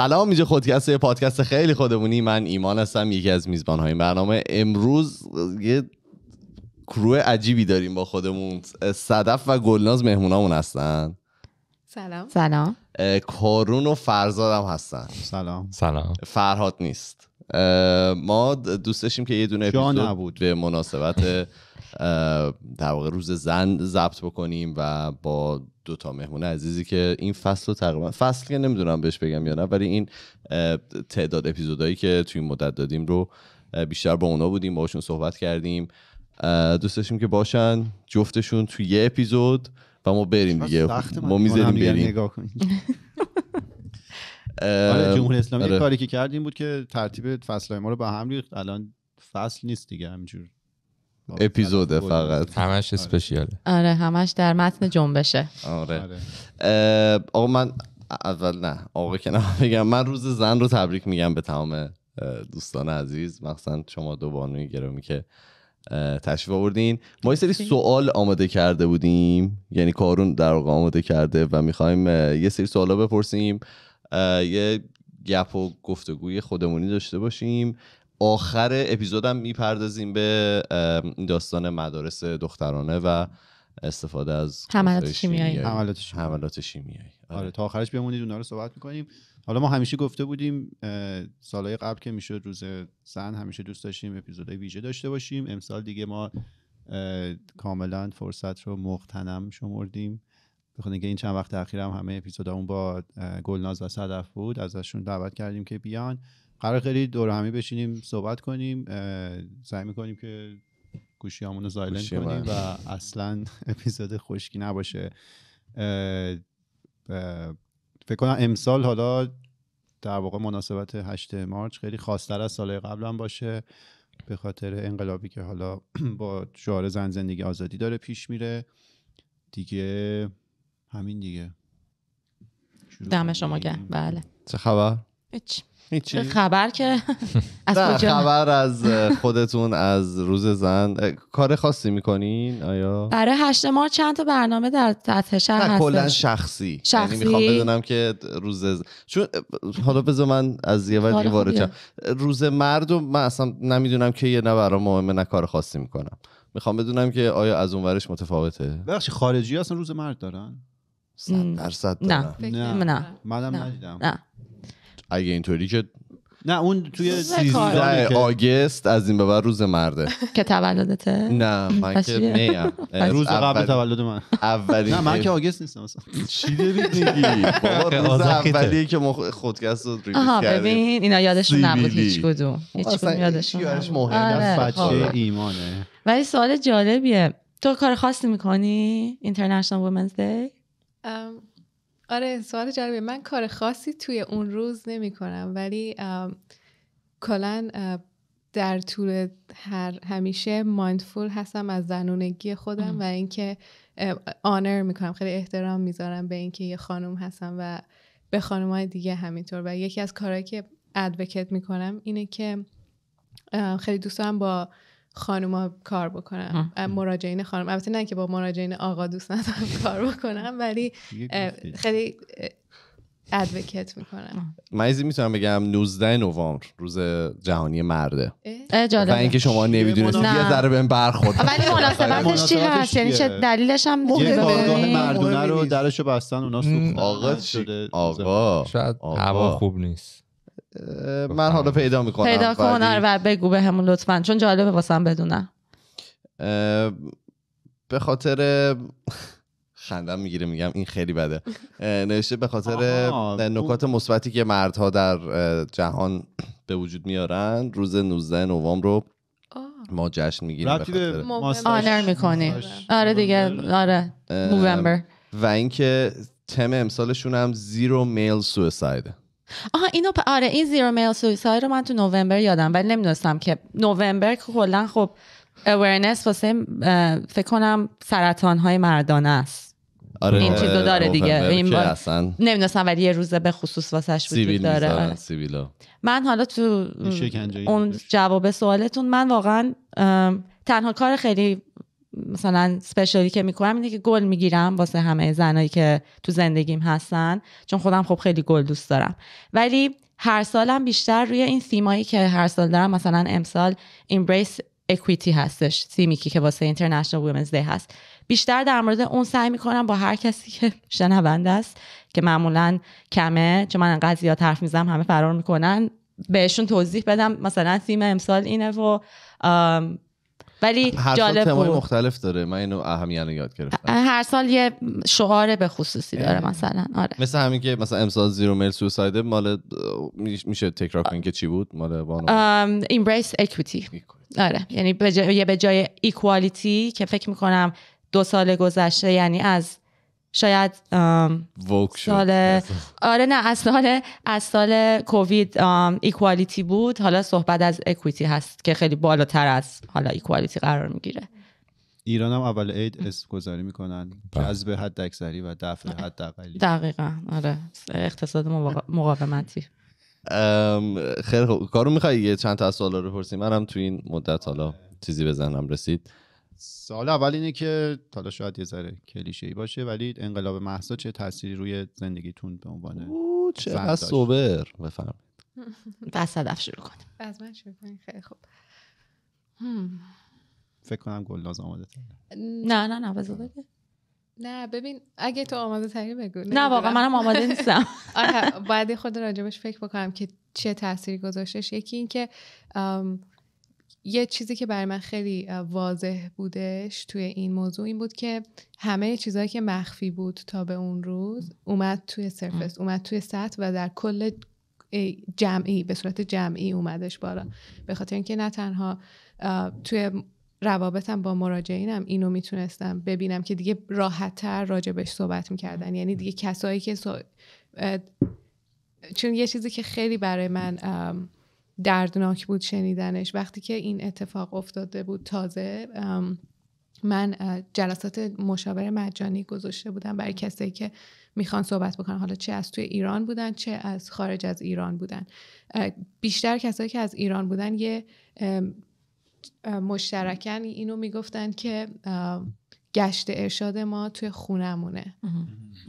سلام اینجا یه پادکست خیلی خودمونی من ایمان هستم یکی از میزبان های برنامه امروز یه کروه عجیبی داریم با خودمون صدف و گلناز مهمونامون هستن سلام سلام کارون و فرزادم هستن سلام سلام فرهاد نیست ما دوست داشتیم که یه دونه اپیزود به مناسبت در روز زن ضبط بکنیم و با دو تا مهمون عزیزی که این فصل رو تقریبا فصل که نمیدونم بهش بگم یا نه ولی این تعداد اپیزودهایی که توی این مدت دادیم رو بیشتر با اونا بودیم باشون صحبت کردیم دوست داشتیم که باشن جفتشون توی یه اپیزود و ما بریم دیگه ما میذاریم بریم نگاه آره جمهوری اسلامی آره. کاری که کردیم بود که ترتیب فصل ما رو با هم ریخت الان فصل نیست دیگه همینجور اپیزوده فقط همش آره. اسپشیاله آره همش در متن جنبشه آره, آره. آقا من اول نه آقا که نه بگم من روز زن رو تبریک میگم به تمام دوستان عزیز مخصوصا شما دو بانوی گرامی که تشریف آوردین ما یه سری سوال آماده کرده بودیم یعنی کارون در واقع آماده کرده و میخوایم یه سری سوال بپرسیم یه گپ و گفتگوی خودمونی داشته باشیم آخر اپیزودم میپردازیم به داستان مدارس دخترانه و استفاده از حملات شیمیایی حملات شیمیایی آره. آره تا آخرش بمونید اونا رو صحبت میکنیم حالا ما همیشه گفته بودیم سالهای قبل که میشد روز زن همیشه دوست داشتیم اپیزودهای ویژه داشته باشیم امسال دیگه ما کاملا فرصت رو مختنم شمردیم بخاطر اینکه این چند وقت اخیر هم همه اپیزودامون با گلناز و صدف بود ازشون دعوت کردیم که بیان قرار خیلی دور همی بشینیم صحبت کنیم سعی میکنیم که گوشی رو زایلنت کنیم بله. و اصلا اپیزود خشکی نباشه فکر کنم امسال حالا در واقع مناسبت 8 مارچ خیلی خاصتر از سالهای قبل هم باشه به خاطر انقلابی که حالا با شعار زن زندگی آزادی داره پیش میره دیگه همین دیگه دم شما گرم بله چه خبر هیچ هیچی؟ خبر که از کجا خبر از خودتون از روز زن کار خاصی میکنین آیا برای هشت ما چند تا برنامه در سطح شهر هست کلا شخصی یعنی شخصی میخوام بدونم که روز زن چون حالا بذار من از یه وقتی وارد روز مرد و من اصلا نمیدونم که یه نه برام مهمه نه کار خاصی میکنم میخوام بدونم که آیا از اون ورش متفاوته بخش خارجی اصلا روز مرد دارن صد درصد نه نه منم نه اگه اینطوری که نه اون توی 13 آگست از این به بعد روز مرده که تولدته نه من که میم یعنی روز قبل تولد من اولی نه من که آگست نیستم چی دارید میگی روز اولی که ما خودکست رو ریلیز کردیم ببین اینا یادشون نبود هیچ کدوم هیچ یادشون آره، خب. بچه ایمانه ولی سوال جالبیه تو کار خاصی میکنی اینترنشنال وومنز دی آره سوال جالبه من کار خاصی توی اون روز نمی کنم ولی کلا در طول هر همیشه مایندفول هستم از زنونگی خودم و اینکه آنر میکنم خیلی احترام میذارم به اینکه یه خانم هستم و به خانم دیگه همینطور و یکی از کارهایی که ادوکت میکنم اینه که خیلی دوست با خانوما کار بکنم مراجعین خانم البته نه که با مراجعین آقا دوست ندارم کار بکنم ولی خیلی ادوکت میکنم من از میتونم بگم 19 نوامبر روز جهانی مرده جالبه و اینکه شما نمیدونید یه ذره بهم برخورد ولی مناسبتش چی هست یعنی چه دلیلش هم مردونه رو درشو بستن اونا سوخت آقا شده آقا شاید هوا خوب نیست من حالا پیدا میکنم پیدا کن آره، و بگو به همون لطفا چون جالبه واسم بدونم به خاطر خندم میگیره میگم این خیلی بده نوشته به خاطر نکات مثبتی که مردها در جهان به وجود میارن روز 19 نوامبر رو ما جشن میگیریم به آنر میکنیم آره،, آره دیگه آره نوامبر و اینکه تم امسالشون هم زیرو میل سویسایده آها اینو پ... آره این زیرو میل سویسای رو من تو نوامبر یادم ولی نمیدونستم که نوامبر که کلا خب اورنس واسه فکر کنم سرطان های مردانه است آره، این چیزو داره دیگه نمیدونستم ولی یه روزه به خصوص واسش وجود داره آره. من حالا تو اون جواب سوالتون من واقعا تنها کار خیلی مثلا سپشلی که میکنم اینه که گل میگیرم واسه همه زنایی که تو زندگیم هستن چون خودم خب خیلی گل دوست دارم ولی هر سالم بیشتر روی این سیمایی که هر سال دارم مثلا امسال embrace equity هستش سیمیکی که واسه اینترنشنال وومنز دی هست بیشتر در مورد اون سعی میکنم با هر کسی که شنونده است که معمولا کمه چون من انقدر زیاد حرف میزنم همه فرار میکنن بهشون توضیح بدم مثلا سیم امسال اینه و ولی هر جالب سال مختلف داره من اینو اهمیت یاد گرفتم هر سال یه شعار به خصوصی داره مثلا آره مثل همین که مثلا امسال زیرو میل سوساید مال میشه تکرار کنین که چی بود مال وانو ایمبریس اکویتی آره یعنی به جای, به جای ایکوالیتی که فکر میکنم دو سال گذشته یعنی از شاید سال آره نه از سال از سال کووید ایکوالیتی بود حالا صحبت از اکویتی هست که خیلی بالاتر از حالا ایکوالیتی قرار میگیره ایران هم اول عید اسم گذاری میکنن بله. جذب حد اکثری و دفع حد اقلی دقیقا آره اقتصاد مقاومتی خیلی خوب کارو میخوایی یه چند تا سوالا رو پرسیم منم تو این مدت حالا چیزی بزنم رسید سال اول اینه که حالا شاید یه ذره کلیشه ای باشه ولی انقلاب محسا چه تاثیری روی زندگیتون به عنوان او چه سوبر بفرمایید بس هدف شروع کنیم از من شروع کنیم خیلی خوب فکر کنم گلناز آماده نه نه نه بذار بگو نه ببین اگه تو آماده تری بگو نه واقعا منم آماده نیستم آره باید خود راجبش فکر بکنم که چه تاثیری گذاشتش یکی اینکه یه چیزی که برای من خیلی واضح بودش توی این موضوع این بود که همه چیزهایی که مخفی بود تا به اون روز اومد توی سرفس اومد توی سطح و در کل جمعی به صورت جمعی اومدش بالا به خاطر اینکه نه تنها توی روابطم با مراجعینم اینو میتونستم ببینم که دیگه راحتتر راجبش صحبت میکردن یعنی دیگه کسایی که چون یه چیزی که خیلی برای من دردناک بود شنیدنش وقتی که این اتفاق افتاده بود تازه من جلسات مشاور مجانی گذاشته بودم برای کسایی که میخوان صحبت بکنن حالا چه از توی ایران بودن چه از خارج از ایران بودن بیشتر کسایی که از ایران بودن یه مشترکن اینو میگفتن که گشت ارشاد ما توی خونمونه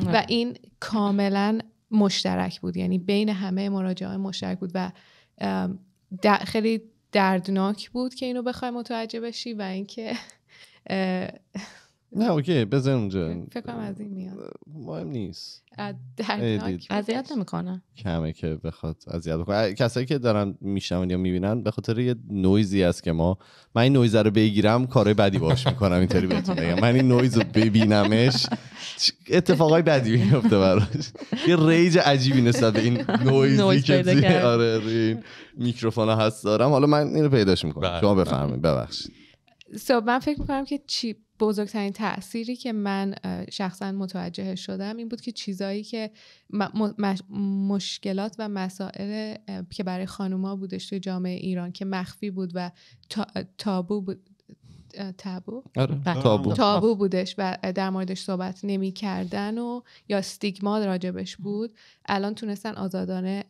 و این کاملا مشترک بود یعنی بین همه مراجعه مشترک بود و خیلی دردناک بود که اینو بخوای متوجه بشی و اینکه نه اوکی بزن اونجا فکر از میاد مهم نیست اذیت نمیکنه کمه که بخواد اذیت بکنه کسایی که دارن میشنون یا میبینن به خاطر یه نویزی است که ما من این نویز رو بگیرم کارهای بدی باش میکنم اینطوری بهتون بگم من این نویز رو ببینمش اتفاقای بدی میفته براش یه ریج عجیبی نسبت به این نویزی که آره این میکروفون هست دارم حالا من اینو پیداش میکنم بله. شما بفرمایید ببخشید سو من فکر میکنم که چی بزرگترین تأثیری که من شخصا متوجه شدم این بود که چیزایی که مشکلات و مسائل که برای خانوما بودش توی جامعه ایران که مخفی بود و تابو بود آره، بله. تابو تابو. بودش و در موردش صحبت نمی کردن و یا ستیگما راجبش بود الان تونستن آزادانه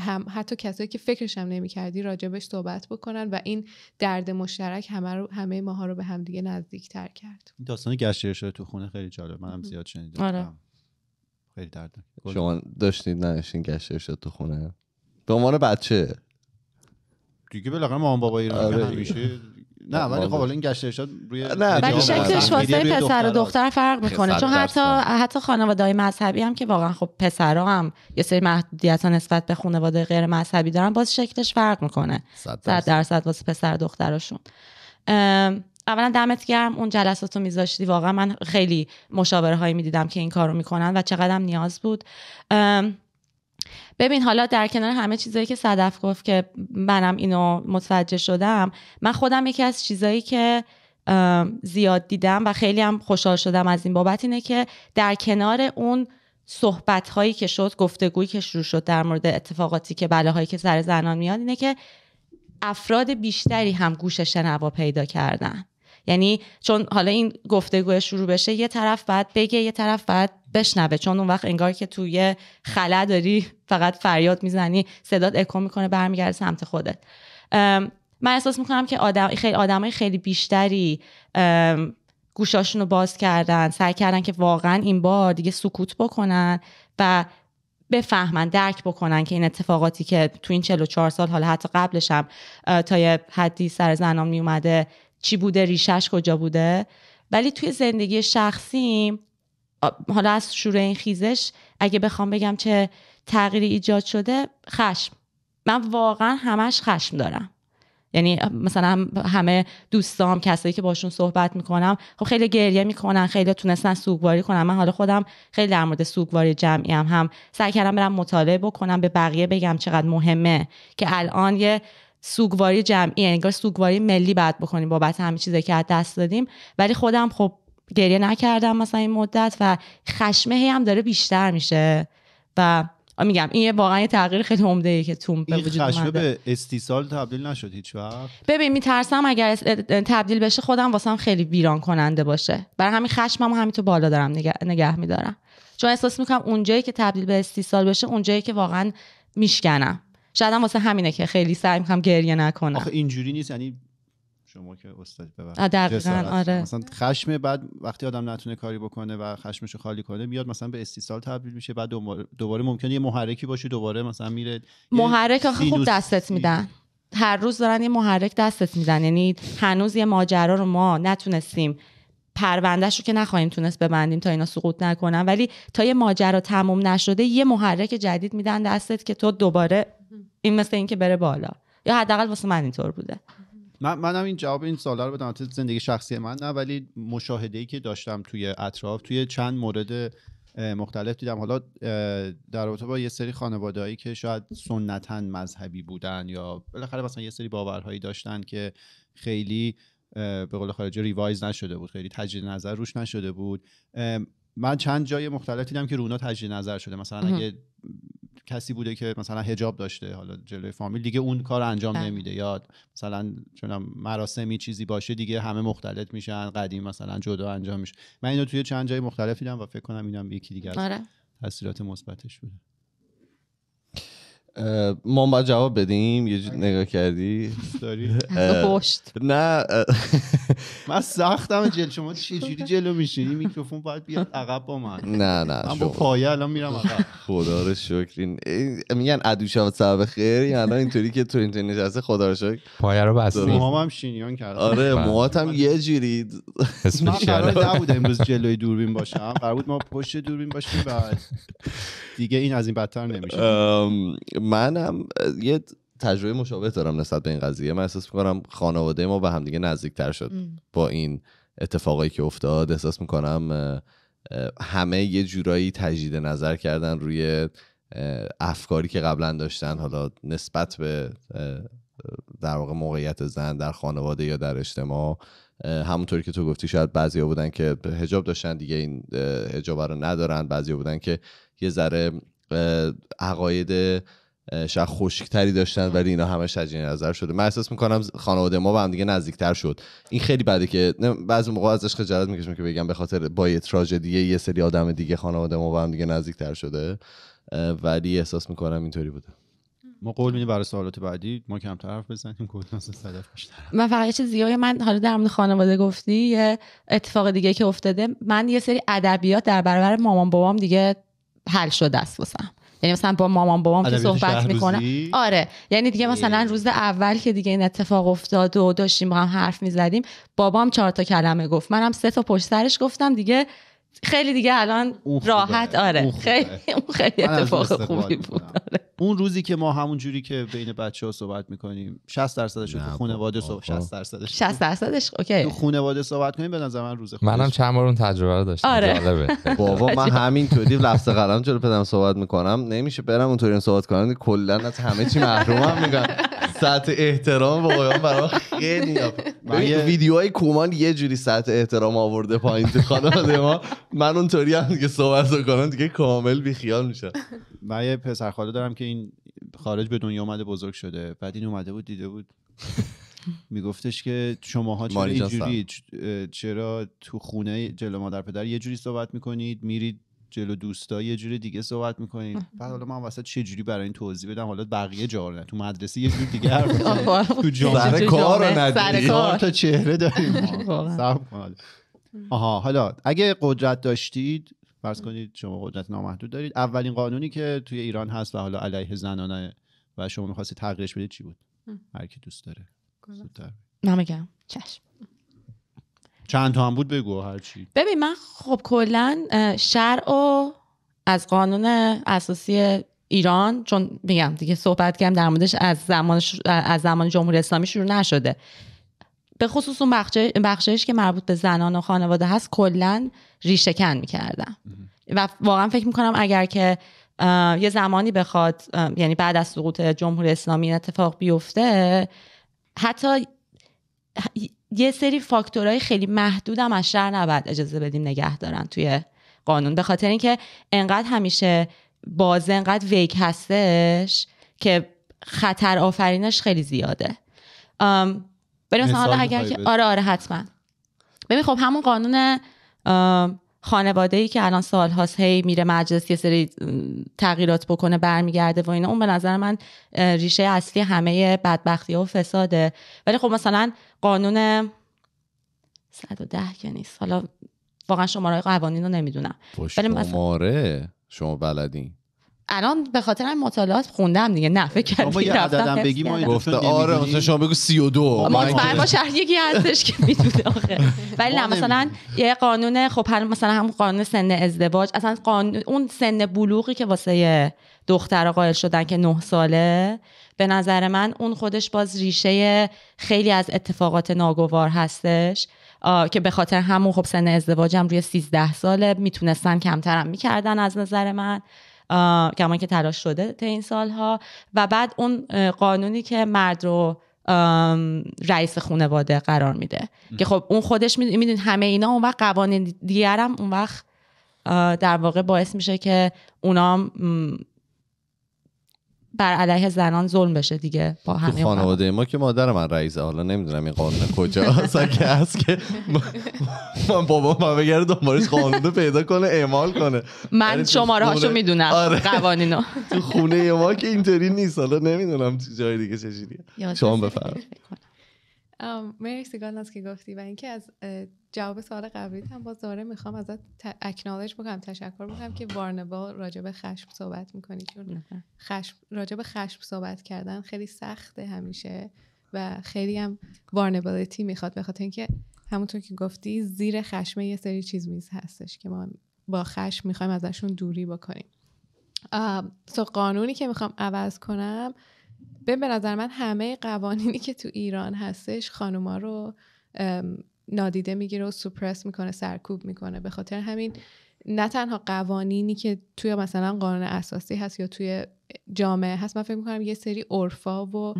هم حتی کسایی که فکرش هم نمیکردی راجبش صحبت بکنن و این درد مشترک همه رو همه ماها رو به همدیگه نزدیک تر کرد داستان گشت شده تو خونه خیلی جالب من هم زیاد شنیدم آره. خیلی درد شما داشتید نشین گشتیر شده تو خونه به عنوان بچه دیگه بالاخره مام بابایی رو آره. همیشه نه خب، ولی خب این گشت روی نه ولی شکلش واسه پسر و خب، دختر فرق میکنه چون حتی حتی های مذهبی هم که واقعا خب پسرا هم یه سری ها نسبت به خانواده غیر مذهبی دارن باز شکلش فرق میکنه 100 درصد واسه پسر دخترشون اولا دمت گرم اون جلسات رو میذاشتی واقعا من خیلی مشاوره هایی میدیدم که این کار رو میکنن و چقدرم نیاز بود ببین حالا در کنار همه چیزایی که صدف گفت که منم اینو متوجه شدم من خودم یکی از چیزایی که زیاد دیدم و خیلی هم خوشحال شدم از این بابت اینه که در کنار اون صحبت هایی که شد گفتگوی که شروع شد در مورد اتفاقاتی که بلاهایی که سر زنان میاد اینه که افراد بیشتری هم گوش شنوا پیدا کردن یعنی چون حالا این گفتگو شروع بشه یه طرف باید بگه یه طرف باید بشنوه چون اون وقت انگار که توی خلا داری فقط فریاد میزنی صدات اکو میکنه برمیگرده سمت خودت من احساس میکنم که آدم خیلی آدمای خیلی بیشتری گوشاشون رو باز کردن سعی کردن که واقعا این بار دیگه سکوت بکنن و بفهمن درک بکنن که این اتفاقاتی که تو این 44 سال حالا حتی قبلش هم تا یه حدی سر زنان می چی بوده ریشش کجا بوده ولی توی زندگی شخصیم حالا از شروع این خیزش اگه بخوام بگم چه تغییری ایجاد شده خشم من واقعا همش خشم دارم یعنی مثلا همه دوستام کسایی که باشون صحبت میکنم خب خیلی گریه میکنن خیلی تونستن سوگواری کنم من حالا خودم خیلی در مورد سوگواری جمعی هم هم سعی کردم برم مطالعه بکنم به بقیه بگم چقدر مهمه که الان یه سوگواری جمعی یعنی انگار سوگواری ملی بعد بکنیم بابت همه چیزی که از دست دادیم ولی خودم خب گریه نکردم مثلا این مدت و خشمه هی هم داره بیشتر میشه و میگم این واقعا یه تغییر خیلی عمده ای که تو به وجود اومده به استیصال تبدیل نشد هیچ وقت ببین میترسم اگر تبدیل بشه خودم واسم خیلی ویران کننده باشه برای همین خشمم همین تو بالا دارم نگه, نگه میدارم چون احساس میکنم اونجایی که تبدیل به استیصال بشه اونجایی که واقعا میشکنم شاید هم واسه همینه که خیلی سعی میکنم گریه نکنم آخه اینجوری نیست یعنی شما که استاد ببخشید دقیقاً آره مثلا خشم بعد وقتی آدم نتونه کاری بکنه و خشمش رو خالی کنه میاد مثلا به استیصال تبدیل میشه بعد دوباره ممکنه یه محرکی باشه دوباره مثلا میره محرک آخه خوب دستت میدن هر روز دارن یه محرک دستت میدن یعنی هنوز یه ماجرا رو ما نتونستیم پروندهش رو که نخواهیم تونست ببندیم تا اینا سقوط نکنن ولی تا یه ماجرا تموم نشده یه محرک جدید میدن دستت که تو دوباره این مثل اینکه بره بالا یا حداقل واسه من اینطور بوده من منم این جواب این سوال رو بدم زندگی شخصی من نه ولی مشاهده ای که داشتم توی اطراف توی چند مورد مختلف دیدم حالا در رابطه با یه سری خانوادهایی که شاید سنتا مذهبی بودن یا بالاخره مثلا یه سری باورهایی داشتن که خیلی به قول خارجی ریوایز نشده بود خیلی تجدید نظر روش نشده بود من چند جای مختلف دیدم که رونا تجدید نظر شده مثلا اگه کسی بوده که مثلا هجاب داشته حالا جلوی فامیل دیگه اون کار انجام بله. نمیده یا مثلا چون مراسمی چیزی باشه دیگه همه مختلط میشن قدیم مثلا جدا انجام میشه من اینو توی چند جای مختلف دیدم و فکر کنم اینم یکی دیگه از آره. مثبتش بوده ما باید جواب بدیم یه آره. نگاه کردی داری نه من سختم جل شما جوری جلو میشینی؟ این میکروفون باید بیاد عقب با من نه نه من با پایه الان میرم عقب خدا رو شکر میگن ادو شب سبب خیر این الان اینطوری که تو اینترنت هست خدا رو شکر پایه رو بس موهام هم شینیان کرد آره بله. هم یه جوری من قرار نبود امروز جلوی دوربین باشم قرار بود ما پشت دوربین باشیم بعد دیگه این از این بدتر نمیشه منم یه تجربه مشابه دارم نسبت به این قضیه من احساس میکنم خانواده ما به همدیگه نزدیکتر شد با این اتفاقایی که افتاد احساس میکنم همه یه جورایی تجدید نظر کردن روی افکاری که قبلا داشتن حالا نسبت به در واقع موقعیت زن در خانواده یا در اجتماع همونطوری که تو گفتی شاید بعضیا بودن که هجاب داشتن دیگه این حجاب رو ندارن بعضیا بودن که یه ذره عقاید شاید خشکتری داشتن ولی اینا همش این نظر شده من احساس میکنم خانواده ما به هم دیگه نزدیکتر شد این خیلی بده که بعضی موقع ازش خجالت میکشم که بگم به خاطر با یه تراژدی یه سری آدم دیگه خانواده ما به هم دیگه نزدیکتر شده ولی احساس میکنم اینطوری بوده ما قول میدیم برای سوالات بعدی ما کم طرف بزنیم گفتناس صدف من فقط چه زیاد من حالا در مورد خانواده گفتی یه اتفاق دیگه که افتاده من یه سری ادبیات در برابر مامان بابام دیگه حل شده است یعنی مثلا با مامان بابام که صحبت میکنم آره یعنی دیگه مثلا روز اول که دیگه این اتفاق افتاد و داشتیم با هم حرف میزدیم بابام چهار تا کلمه گفت منم سه تا پشت سرش گفتم دیگه خیلی دیگه الان راحت آره خیلی اون خیلی اتفاق خوبی بود آره. اون روزی که ما همون جوری که بین بچه ها صحبت میکنیم 60 درصدش تو خانواده صحبت 60 درصدش 60 درصدش اوکی تو خانواده صحبت کنیم به نظر من روز خوبه منم چند بار اون تجربه رو داشتم آره. بابا من همینطوری لفظ قلم جلو پدرم صحبت میکنم نمیشه برم اونطوری صحبت کنم کلا از همه چی محرومم میگن سطح احترام به برام خیلی ویدیو ویدیوهای کومان یه جوری سطح احترام آورده پایین تو خانواده ما من اونطوری هم که صحبت کنم دیگه کامل بیخیال میشه من یه پسر خاله دارم که این خارج به دنیا اومده بزرگ شده بعد این اومده بود دیده بود میگفتش که شماها چرا اینجوری چرا تو خونه جلو مادر پدر یه جوری صحبت میکنید میرید جلو دوستا یه جور دیگه صحبت میکنیم بعد حالا من واسه چه جوری برای این توضیح بدم حالا بقیه جا نه تو مدرسه یه جور دیگه تو جامعه کار ما تا چهره داریم آها حالا اگه قدرت داشتید فرض کنید شما قدرت نامحدود دارید اولین قانونی که توی ایران هست و حالا علیه زنانه و شما میخواستید تغییرش بدید چی بود هر دوست داره نمیگم چشم چند تا هم بود بگو چی؟ ببین من خب کلا شرع و از قانون اساسی ایران چون میگم دیگه صحبت کردم در موردش از زمان از زمان جمهوری اسلامی شروع نشده به خصوص اون بخشش, که مربوط به زنان و خانواده هست کلا ریشه کن میکردم و واقعا فکر میکنم اگر که یه زمانی بخواد یعنی بعد از سقوط جمهوری اسلامی اتفاق بیفته حتی یه سری فاکتورهای خیلی محدود هم از شهر نباید اجازه بدیم نگه دارن توی قانون به خاطر اینکه انقدر همیشه بازه انقدر ویک هستش که خطر آفرینش خیلی زیاده بریم مثلا حالا اگر که آره آره حتما ببین خب همون قانون خانواده ای که الان سال هاست هی میره مجلس یه سری تغییرات بکنه برمیگرده و اینا اون به نظر من ریشه اصلی همه بدبختی و فساده ولی خب مثلا قانون 110 که نیست حالا واقعا شماره قوانین رو نمیدونم ولی شماره شما بلدین الان به خاطر این مطالعات خوندم دیگه نه فکر کردم یه بگی ما گفته آره مثلا شما بگو 32 مطمئن باش هر یکی هستش که میدونه آخه ولی نه مثلا یه قانون خب مثلا هم قانون سن ازدواج اصلا قانون اون سن بلوغی که واسه دختر قائل شدن که 9 ساله به نظر من اون خودش باز ریشه خیلی از اتفاقات ناگوار هستش که به خاطر همون خب سن ازدواجم روی 13 ساله میتونستن کمترم میکردن از نظر من کمان که تلاش شده تا این سالها و بعد اون قانونی که مرد رو رئیس خانواده قرار میده که خب اون خودش میدونید همه اینا اون وقت قوانین دیگر هم اون وقت در واقع باعث میشه که اونا بر علیه زنان ظلم بشه دیگه با همه خانواده ما که مادر من رئیسه حالا نمیدونم این قانون کجا هست که هست که من بابا من بگره دنبالش قانون پیدا کنه اعمال کنه من شماره هاشو میدونم آره. قوانینو تو خونه ما که اینطوری نیست حالا نمیدونم جای دیگه چجوریه شما بفرمایید مرسی گالناز که گفتی و اینکه از جواب سوال قبلی هم باز داره میخوام ازت اکنالج بکنم تشکر بکنم که وارنبال راجب خشم صحبت میکنی چون خشم راجب خشم صحبت کردن خیلی سخته همیشه و خیلی هم وارنبالیتی میخواد به خاطر اینکه همونطور که گفتی زیر خشم یه سری چیز میز هستش که ما با خشم میخوایم ازشون دوری بکنیم سو قانونی که میخوام عوض کنم به نظر من همه قوانینی که تو ایران هستش خانوما رو نادیده میگیره و سوپرس میکنه سرکوب میکنه به خاطر همین نه تنها قوانینی که توی مثلا قانون اساسی هست یا توی جامعه هست من فکر میکنم یه سری عرفا و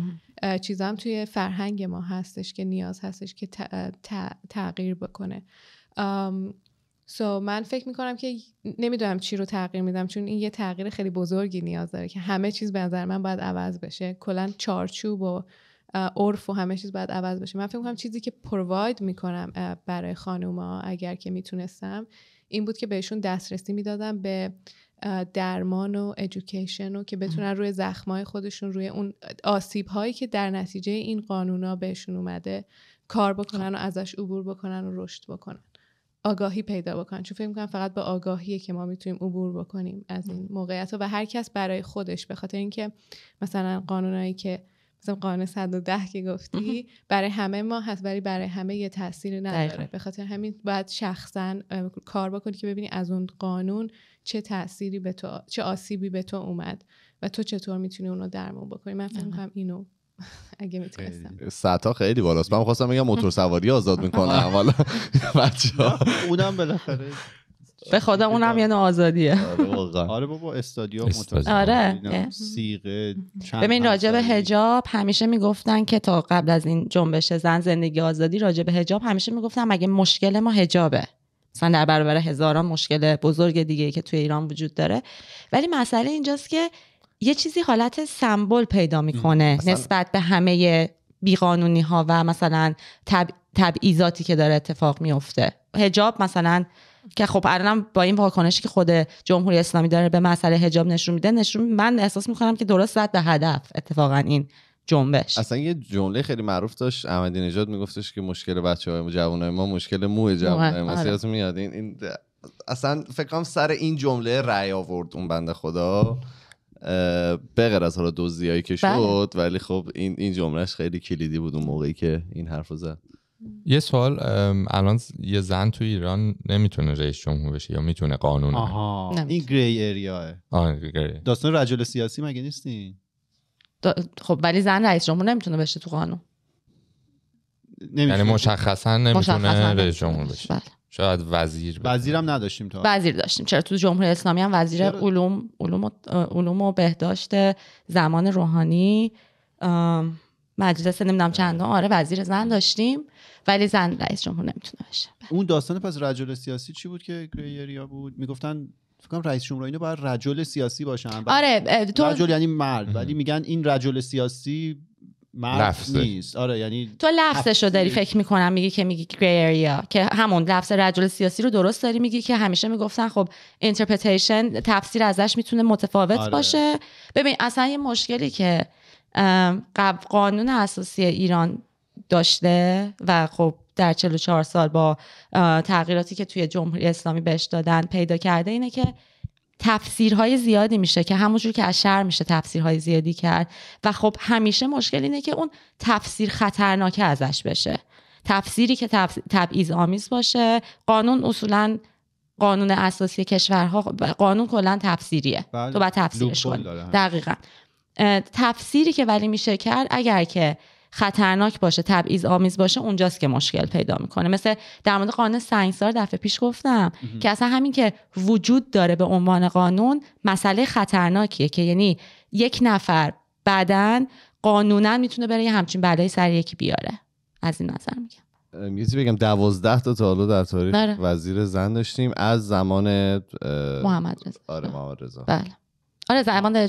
چیزا هم توی فرهنگ ما هستش که نیاز هستش که تغییر بکنه سو من فکر میکنم که نمیدونم چی رو تغییر میدم چون این یه تغییر خیلی بزرگی نیاز داره که همه چیز به نظر من باید عوض بشه کلا چارچوب و عرف و همه چیز باید عوض بشه من فکر میکنم چیزی که پرواید میکنم برای خانوما اگر که میتونستم این بود که بهشون دسترسی میدادم به درمان و ادویکیشن و که بتونن روی زخمای خودشون روی اون آسیب هایی که در نتیجه این قانونا بهشون اومده کار بکنن خب. و ازش عبور بکنن و رشد بکنن آگاهی پیدا بکنن چون فکر میکنم فقط با آگاهیه که ما میتونیم عبور بکنیم از این موقعیت و هر کس برای خودش به خاطر اینکه مثلا قانونایی که مثلا قانون 110 که گفتی برای همه ما هست ولی برای همه یه تاثیر نداره به خاطر همین باید شخصا کار بکنی که ببینی از اون قانون چه تأثیری به تو چه آسیبی به تو اومد و تو چطور میتونی اونو درمون بکنی من فکر اینو اگه میتونستم خیلی بالاست من خواستم بگم موتور سواری آزاد میکنم حالا بچه اونم بالاخره به خدا اونم یه آزادیه آره،, آره بابا استادیوم آره سیغه ببین راجب به حجاب همیشه میگفتن که تا قبل از این جنبش زن زندگی آزادی راجب به حجاب همیشه میگفتن مگه مشکل ما حجابه مثلا در برابر هزاران مشکل بزرگ دیگه که توی ایران وجود داره ولی مسئله اینجاست که یه چیزی حالت سمبل پیدا میکنه نسبت به همه بیقانونی ها و مثلا تب... تبعیضاتی که داره اتفاق میفته هجاب مثلا که خب الانم با این واکنشی که خود جمهوری اسلامی داره به مسئله هجاب نشون میده نشون من احساس میکنم که درست زد به هدف اتفاقا این جنبش اصلا یه جمله خیلی معروف داشت احمدی نژاد میگفتش که مشکل بچه های جوانای ما مشکل مو جوانای ما آره. میاد این, این اصلا فکر کنم سر این جمله رأی آورد اون بنده خدا بغیر از حالا دزدیایی که بله. شد ولی خب این این جملهش خیلی کلیدی بود اون موقعی که این حرف زد یه سوال الان یه زن تو ایران نمیتونه رئیس جمهور بشه یا میتونه قانون آها این گری ایریاه داستان رجل سیاسی مگه نیستین خب ولی زن رئیس جمهور نمیتونه بشه تو قانون یعنی مشخصا نمیتونه رئیس جمهور بشه بله. شاید وزیر وزیرم نداشتیم تا وزیر داشتیم چرا تو جمهوری اسلامی هم وزیر علوم علوم و, علوم بهداشت زمان روحانی مجلس نمیدونم چندان آره وزیر زن داشتیم ولی زن رئیس جمهور نمیتونه باشه بله. اون داستان پس رجل سیاسی چی بود که گریریا بود میگفتن فکر رئیس جمهور اینو باید رجل سیاسی باشن آره تو... رجل یعنی مرد ولی میگن این رجل سیاسی تو نیست آره یعنی تو داری فکر میکنم میگی که میگی گریریا که همون لفظ رجل سیاسی رو درست داری میگی که همیشه میگفتن خب اینترپریتیشن تفسیر ازش میتونه متفاوت آره. باشه ببین اصلا یه مشکلی که قانون اساسی ایران داشته و خب در 44 سال با تغییراتی که توی جمهوری اسلامی بهش دادن پیدا کرده اینه که تفسیرهای زیادی میشه که همونجور که از شر میشه تفسیرهای زیادی کرد و خب همیشه مشکل اینه که اون تفسیر خطرناکه ازش بشه تفسیری که تف... تبعیض آمیز باشه قانون اصولا قانون اساسی کشورها خب، قانون کلا تفسیریه بله. تو باید تفسیرش کنی دقیقا تفسیری که ولی میشه کرد اگر که خطرناک باشه تبعیض آمیز باشه اونجاست که مشکل پیدا میکنه مثل در مورد قانون سنگسار دفعه پیش گفتم که اصلا همین که وجود داره به عنوان قانون مسئله خطرناکیه که یعنی یک نفر بعدا قانونا میتونه برای یه همچین بلایی سر یکی بیاره از این نظر میگم یه بگم دوازده تا تا حالا در تاریخ بله. وزیر زن داشتیم از زمان محمد رزا آره محمد بله آره زمان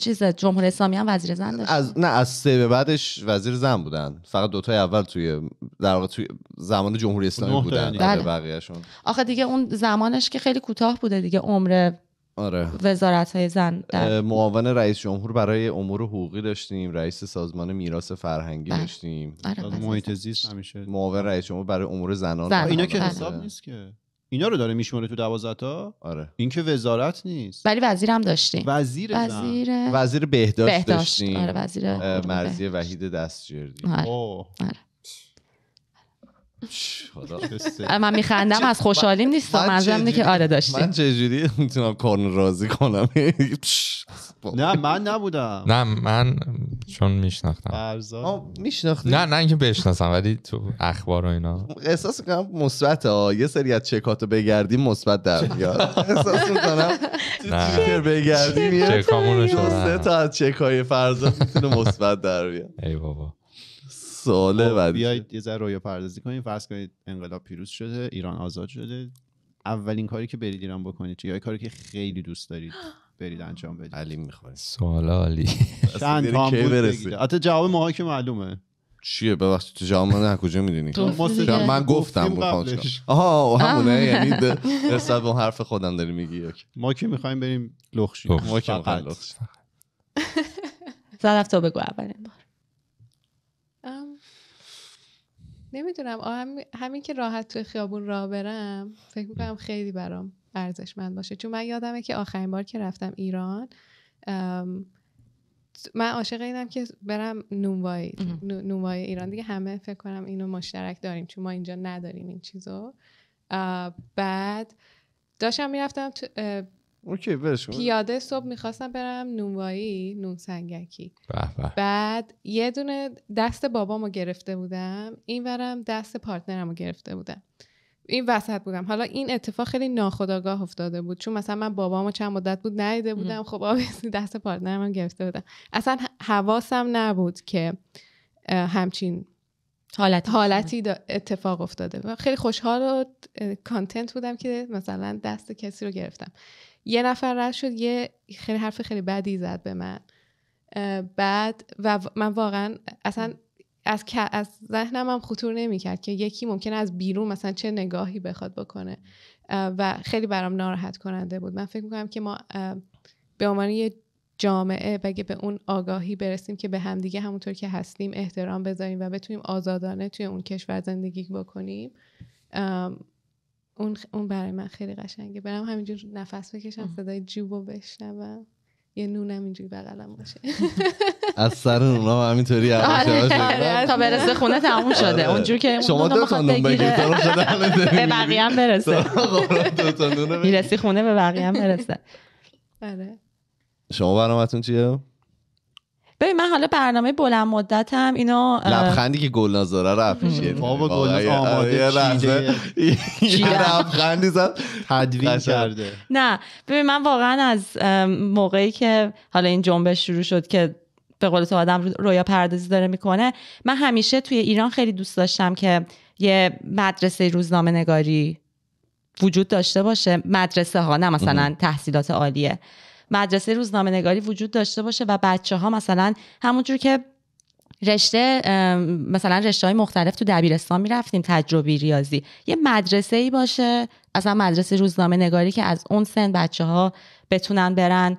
چیز جمهوری اسلامی هم وزیر زن داشت از نه از سه به بعدش وزیر زن بودن فقط دوتای اول توی در واقع توی زمان جمهوری اسلامی بودن بله. آخه دیگه اون زمانش که خیلی کوتاه بوده دیگه عمر آره. وزارت های زن در... معاون رئیس جمهور برای امور حقوقی داشتیم رئیس سازمان میراث فرهنگی بله. داشتیم آره محیط زیست همیشه معاون رئیس جمهور برای امور زنان اینا که بله. حساب نیست که اینا رو داره میشماره تو 12 آره این که وزارت نیست ولی وزیر هم داشتیم وزیر وزیر وزیر بهداشت, بهداشت. داشتیم آره وزیر مرزی وحید دستجردی آره. آره. من میخندم از خوشحالیم نیستم از اینه که آره داشتی من چجوری میتونم کارن راضی کنم نه من نبودم نه من چون میشناختم میشناختی نه نه اینکه بشناسم ولی تو اخبار و اینا احساس کنم مثبت ها یه سری از چکاتو بگردیم مثبت در میاد احساس میکنم چیکر بگردیم یه سه تا از چکای فرزاد میتونه مثبت در بیاد ای بابا سواله خب، بیاید یه ذره رویا پردازی کنید فرض کنید انقلاب پیروز شده ایران آزاد شده اولین کاری که برید ایران بکنید چیه یا کاری که خیلی دوست دارید برید انجام بدید علی میخواد سوال علی چند تا برسید حتی جواب ما که معلومه چیه ببخشید تو جواب نه کجا میدونی من گفتم بود آها همونه یعنی حساب اون حرف خودم داری میگی ما که میخوایم بریم لخشی ما که لخشی زرف بگو اولین بار نمیدونم هم... همین که راحت توی خیابون را برم فکر میکنم خیلی برام ارزشمند باشه چون من یادمه که آخرین بار که رفتم ایران من عاشق اینم که برم نونوای نونوای ایران دیگه همه فکر کنم اینو مشترک داریم چون ما اینجا نداریم این چیزو بعد داشتم میرفتم تو اوکی پیاده صبح میخواستم برم نونوایی نون سنگکی بعد یه دونه دست بابامو گرفته بودم این ورم دست پارتنرمو گرفته بودم این وسط بودم حالا این اتفاق خیلی ناخداگاه افتاده بود چون مثلا من بابامو چند مدت بود ندیده بودم خب آبیسی دست پارتنرم گرفته بودم اصلا حواسم نبود که همچین حالت حالتی اتفاق افتاده خیلی خوشحال و کانتنت بودم که مثلا دست کسی رو گرفتم یه نفر رد شد یه خیلی حرف خیلی بدی زد به من بعد و من واقعا اصلا از از ذهنم هم خطور نمیکرد که یکی ممکنه از بیرون مثلا چه نگاهی بخواد بکنه و خیلی برام ناراحت کننده بود من فکر میکنم که ما به عنوان یه جامعه بگه به اون آگاهی برسیم که به همدیگه همونطور که هستیم احترام بذاریم و بتونیم آزادانه توی اون کشور زندگی بکنیم اون, اون برای من خیلی قشنگه برم همینجور نفس بکشم صدای و بشنوم یه نونم اینجوری بغلم باشه از سر نونا همینطوری آره، آره، آره. تا برسه خونه تموم شده اونجور که شما دو تا نون بگیر به بقیه هم برسه خب، میرسی خونه به بقیه هم برسه شما برنامه‌تون چیه ببین من حالا برنامه بلند مدتم اینو لبخندی که ما با بابا گلناز آماده لبخندی زد تدوین کرده نه ببین من واقعا از موقعی که حالا این جنبش شروع شد که به قول تو آدم رویا پردازی داره میکنه من همیشه توی ایران خیلی دوست داشتم که یه مدرسه روزنامه نگاری وجود داشته باشه مدرسه ها نه مثلا تحصیلات عالیه مدرسه روزنامه نگاری وجود داشته باشه و بچه ها مثلا همونجور که رشته مثلا رشته های مختلف تو دبیرستان میرفتیم تجربی ریاضی یه مدرسه ای باشه اصلا مدرسه روزنامه نگاری که از اون سن بچه ها بتونن برن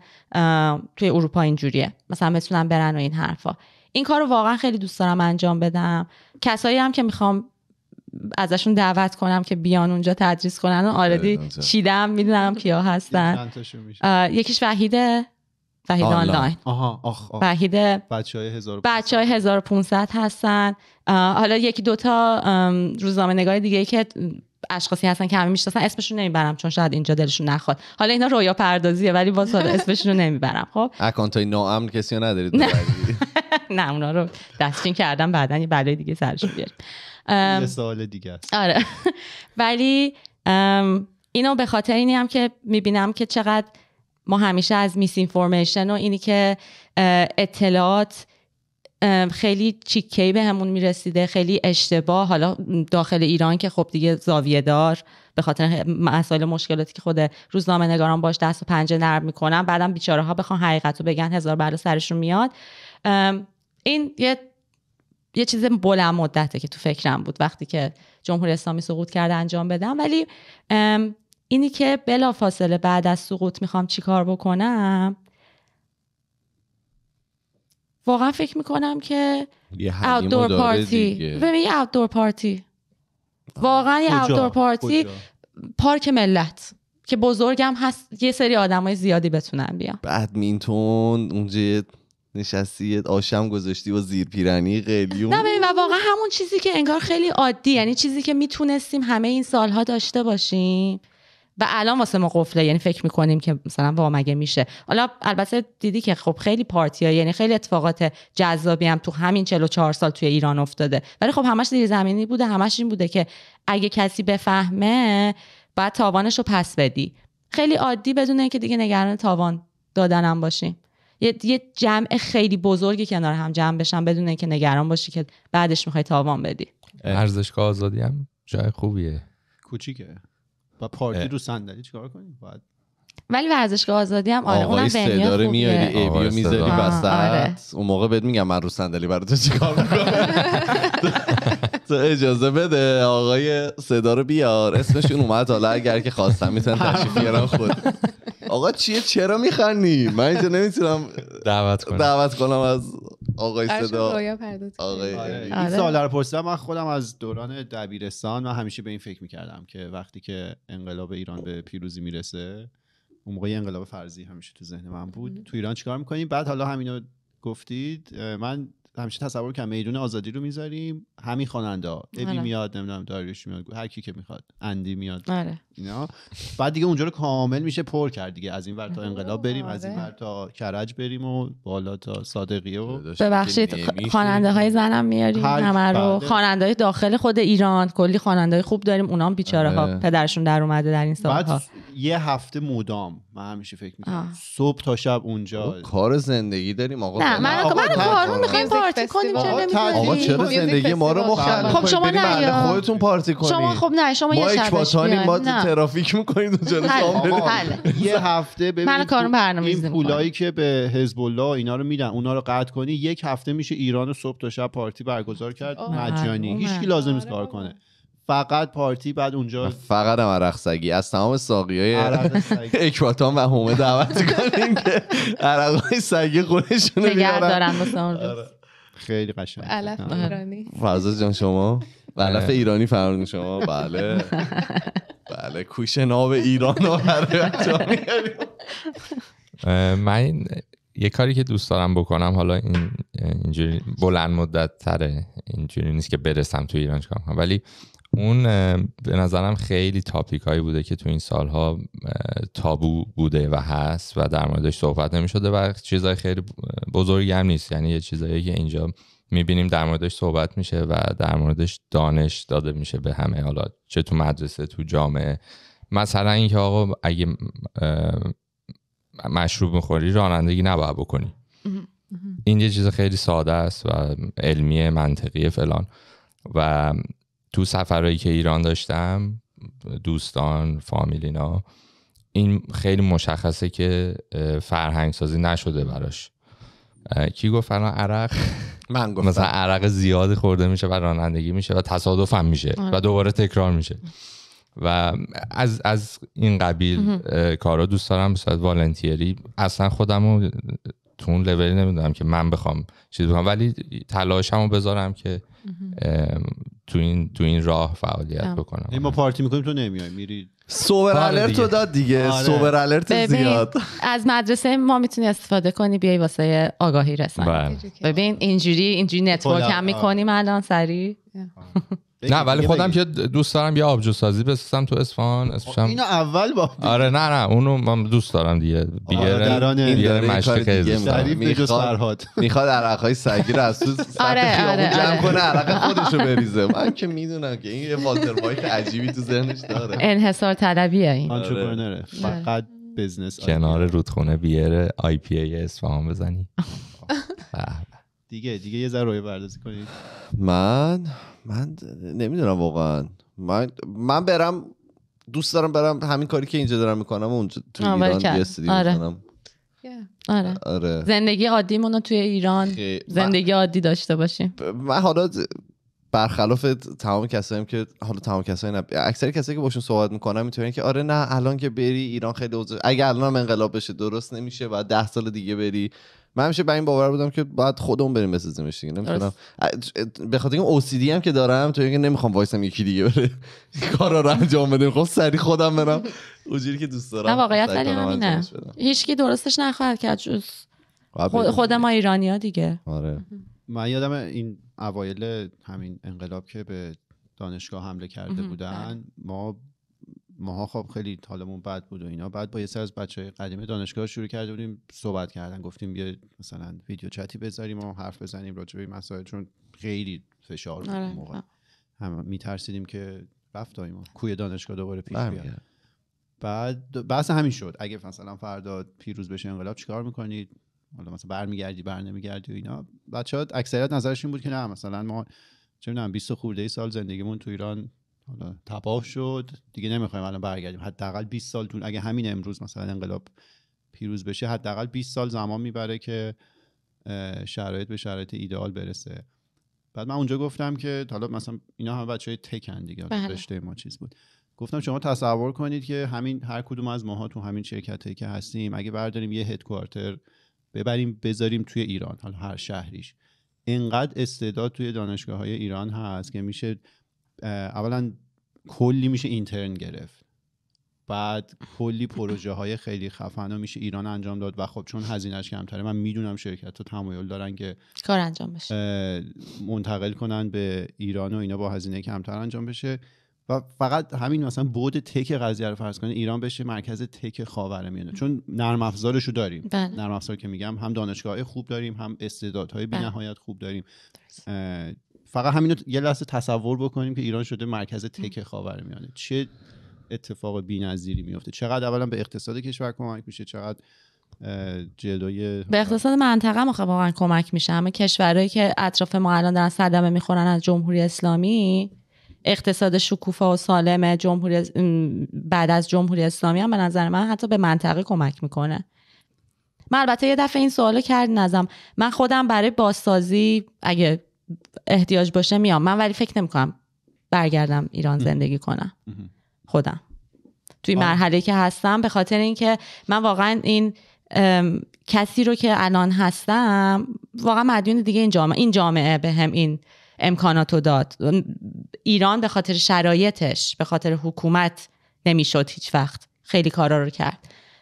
توی اروپا اینجوریه مثلا بتونن برن و این حرفا این کار رو واقعا خیلی دوست دارم انجام بدم کسایی هم که میخوام ازشون دعوت کنم که بیان اونجا تدریس کنن و آردی چیدم میدونم کیا هستن یکیش وحیده وحید آنلاین آها آخ وحید بچه های 1500 هستن حالا یکی دوتا روزنامه نگاه دیگه که اشخاصی هستن که همه میشناسن اسمشون نمیبرم چون شاید اینجا دلشون نخواد حالا اینا رویا پردازیه ولی باز حالا اسمشون رو نمیبرم خب اکانت های ناامن کسی ندارید نه اونا رو دستچین کردم بعدن یه بلای دیگه سرشون بیارید یه سوال دیگه است آره ولی اینو به خاطر اینی هم که میبینم که چقدر ما همیشه از میس و اینی که اطلاعات خیلی چیکی به همون میرسیده خیلی اشتباه حالا داخل ایران که خب دیگه زاویه دار به خاطر مسائل مشکلاتی که خود روزنامه نگاران باش دست و پنجه نرم میکنن بعدم بیچاره ها بخوان حقیقت رو بگن هزار بلا سرشون میاد این یه یه چیز بلند مدته که تو فکرم بود وقتی که جمهوری اسلامی سقوط کرده انجام بدم ولی اینی که بلا فاصله بعد از سقوط میخوام چیکار بکنم واقعا فکر میکنم که outdoor پارتی ببین یه اوتدور پارتی واقعا یه اوتدور پارتی پارک ملت که بزرگم هست یه سری آدمای زیادی بتونن بیان بدمینتون اونجا نشستی آشم گذاشتی و زیر پیرنی قلیون نه و واقعا همون چیزی که انگار خیلی عادی یعنی چیزی که میتونستیم همه این سالها داشته باشیم و الان واسه ما قفله یعنی فکر میکنیم که مثلا وا مگه میشه حالا البته دیدی که خب خیلی پارتی ها یعنی خیلی اتفاقات جذابی هم تو همین 44 سال توی ایران افتاده ولی خب همش زیر زمینی بوده همش این بوده که اگه کسی بفهمه بعد تاوانش رو پس بدی خیلی عادی بدون اینکه دیگه نگران تاوان دادنم باشیم یه, یه جمع خیلی بزرگی کنار هم جمع بشن بدون اینکه نگران باشی که بعدش میخوای تاوان بدی ارزشگاه آزادی هم جای خوبیه کوچیکه و پارتی رو صندلی چیکار کنیم بعد؟ ولی ورزشگاه آزادی هم آره اونم ونیو خوبه میاری میذاری وسط آره. اون موقع بهت میگم من رو صندلی برات چیکار میکنم تو اجازه بده آقای صدا رو بیار اسمشون اومد حالا اگر که خواستم میتونن تشریف بیارم خود آقا چیه چرا میخنی؟ من اینجا نمیتونم دعوت کنم دعوت کنم از آقای صدا آقای آره. این آره. سال رو پرسیدم من خودم از دوران دبیرستان من همیشه به این فکر میکردم که وقتی که انقلاب ایران به پیروزی میرسه اون موقع انقلاب فرضی همیشه تو ذهن من بود تو ایران چیکار میکنیم بعد حالا همینو گفتید من همیشه تصور که میدون آزادی رو میذاریم همین خواننده ها ابی آره. میاد نمیدونم داریوش میاد هر کی که میخواد اندی میاد آره. اینا بعد دیگه اونجا رو کامل میشه پر کرد دیگه از این ور تا انقلاب آره. بریم از این ور تا کرج بریم و بالا تا صادقیه و ببخشید خواننده های زنم میاریم همه رو بله. خواننده های داخل خود ایران کلی خواننده های خوب داریم اونام بیچاره ها پدرشون در اومده در این سالها یه هفته مدام من همیشه فکر میکنم صبح تا شب اونجا خب، کار زندگی داریم آقا نه خب، من پارتی کنیم چرا آقا چرا زندگی ما رو مخرب خب شما نه بله، خودتون پارتی کنید شما خب نه شما یه شبش ما ترافیک میکنید بله، اونجا بله. یه هفته ببین من کارم برنامه‌ریزی این پولایی که به حزب الله اینا رو میدن اونا رو قطع کنی یک هفته میشه ایران صبح تا شب پارتی برگزار کرد مجانی هیچکی لازم نیست کار آره، کنه فقط پارتی بعد اونجا فقط هم عرق سگی از تمام ساقی های اکواتان و همه دعوت کنیم که عرق های سگی خودشون رو بیارن خیلی قشنگ علف آره. ایرانی جان شما علف آره. ایرانی فرمودین شما بله بله کوش ناب ایران رو من یه کاری که دوست دارم بکنم حالا این اینجوری بلند مدت تره اینجوری نیست که برسم تو ایران کنم ولی اون به نظرم خیلی تاپیک هایی بوده که تو این سالها تابو بوده و هست و در موردش صحبت نمی شده و چیزهای خیلی بزرگی هم نیست یعنی یه چیزایی که اینجا میبینیم در موردش صحبت میشه و در موردش دانش داده میشه به همه حالا چه تو مدرسه تو جامعه مثلا اینکه آقا اگه مشروب میخوری رانندگی نباید بکنی این یه چیز خیلی ساده است و علمی منطقی فلان و تو سفرهایی که ایران داشتم دوستان فامیلینا این خیلی مشخصه که فرهنگ سازی نشده براش کی گفت الان عرق من گفتم مثلا عرق زیاد خورده میشه و رانندگی میشه و تصادف هم میشه و آره. دوباره تکرار میشه و از, از این قبیل کارا دوست دارم به والنتیری اصلا خودمو تو اون لولی نمیدونم که من بخوام چیز بکنم ولی تلاشمو بذارم که تو این تو این راه فعالیت بکنم این یعنی ما پارتی میکنیم تو نمیای میری سوبر آره الرت رو داد دیگه آره. سوبر زیاد از مدرسه ما میتونی استفاده کنی بیای واسه آگاهی رسانی بله. ببین اینجوری اینجوری نتورک هم میکنیم الان سری نه ولی خودم که دوست دارم یه آبجو سازی بسازم تو اصفهان اسمش اینو اول با آره نه نه اونو من دوست دارم دیگه بیگر بیگر مشرق میخواد میخواد سگی رو از تو آره،, آره جمع آره. کنه عرق خودشو بریزه من که میدونم که این یه والتر وایت عجیبی تو ذهنش داره انحصار طلبیه این آره. فقط بزنس کنار رودخونه بیاره آی پی ای اصفهان بزنی دیگه دیگه یه ذره بردازی کنید من من نمیدونم واقعا من من برم دوست دارم برم همین کاری که اینجا دارم میکنم اونجا تو ایران یه آره. آره. آره. زندگی عادی رو توی ایران زندگی عادی داشته باشیم من حالا برخلاف تمام کسایی که حالا تمام کسایی نه اکثر کسایی که باشون صحبت میکنم میتونن که آره نه الان که بری ایران خیلی اگه الان انقلاب بشه درست نمیشه و ده سال دیگه بری من همیشه به این باور بودم که باید خودمون بریم بسازیمش دیگه نمیتونم به خاطر اینکه اوسیدی هم که دارم تو اینکه نمیخوام وایسم یکی دیگه بره کارا رو انجام بده خب سری خودم برم اونجوری که دوست دارم نه واقعیت ولی همینه هیچکی درستش نخواهد کرد جز خود ما ایرانی ها دیگه آره من یادم این اوایل همین انقلاب که به دانشگاه حمله کرده بودن بله. ما ماها خب خیلی حالمون بد بود و اینا بعد با یه سر از بچه قدیم دانشگاه شروع کرده بودیم صحبت کردن گفتیم بیا مثلا ویدیو چتی بذاریم و حرف بزنیم راجع به مسائل چون خیلی فشار بود آره. موقع هم میترسیدیم که رفت ما کوی دانشگاه دوباره پیش بیاد بعد بحث همین شد اگه مثلا فردا پیروز بشه انقلاب چیکار میکنید حالا مثلا برمیگردی بر نمیگردی و اینا بچه‌ها اکثریت این بود که نه مثلا ما چه میدونم 20 خورده ای سال زندگیمون تو ایران حالا تباه شد دیگه نمیخوایم الان برگردیم حداقل 20 سال اگه همین امروز مثلا انقلاب پیروز بشه حداقل 20 سال زمان میبره که شرایط به شرایط ایدئال برسه بعد من اونجا گفتم که حالا مثلا اینا هم بچه های تکن دیگه بله. رشته ما چیز بود گفتم شما تصور کنید که همین هر کدوم از ماها تو همین شرکتی که هستیم اگه برداریم یه هدکوارتر ببریم بذاریم توی ایران حالا هر شهریش اینقدر استعداد توی دانشگاه های ایران هست که میشه اولا کلی میشه اینترن گرفت بعد کلی پروژه های خیلی خفن میشه ایران انجام داد و خب چون هزینهش کمتره من میدونم شرکت ها تمایل دارن که کار انجام بشه منتقل کنن به ایران و اینا با هزینه کمتر انجام بشه و فقط همین مثلا بود تک قضیه رو فرض کنه ایران بشه مرکز تک خاورمیانه چون نرم افزارشو داریم بله. نرم افزار که میگم هم دانشگاه خوب داریم هم استعدادهای بله. بینهایت خوب داریم فقط همینو یه لحظه تصور بکنیم که ایران شده مرکز تک خاورمیانه چه اتفاق بی‌نظیری میفته چقدر اولا به اقتصاد کشور کمک میشه چقدر جلوی به اقتصاد منطقه ما واقعا کمک میشه همه کشورهایی که اطراف ما الان دارن صدمه میخورن از جمهوری اسلامی اقتصاد شکوفا و سالم جمهوری بعد از جمهوری اسلامی هم به نظر من حتی به منطقه کمک میکنه من البته یه دفعه این سوالو کرد نزم من خودم برای بازسازی اگه احتیاج باشه میام من ولی فکر نمی کنم برگردم ایران زندگی کنم خودم توی آه. مرحله که هستم به خاطر اینکه من واقعا این کسی رو که الان هستم واقعا مدیون دیگه این جامعه این جامعه به هم این امکاناتو داد ایران به خاطر شرایطش به خاطر حکومت نمیشد هیچ وقت خیلی کارا رو کرد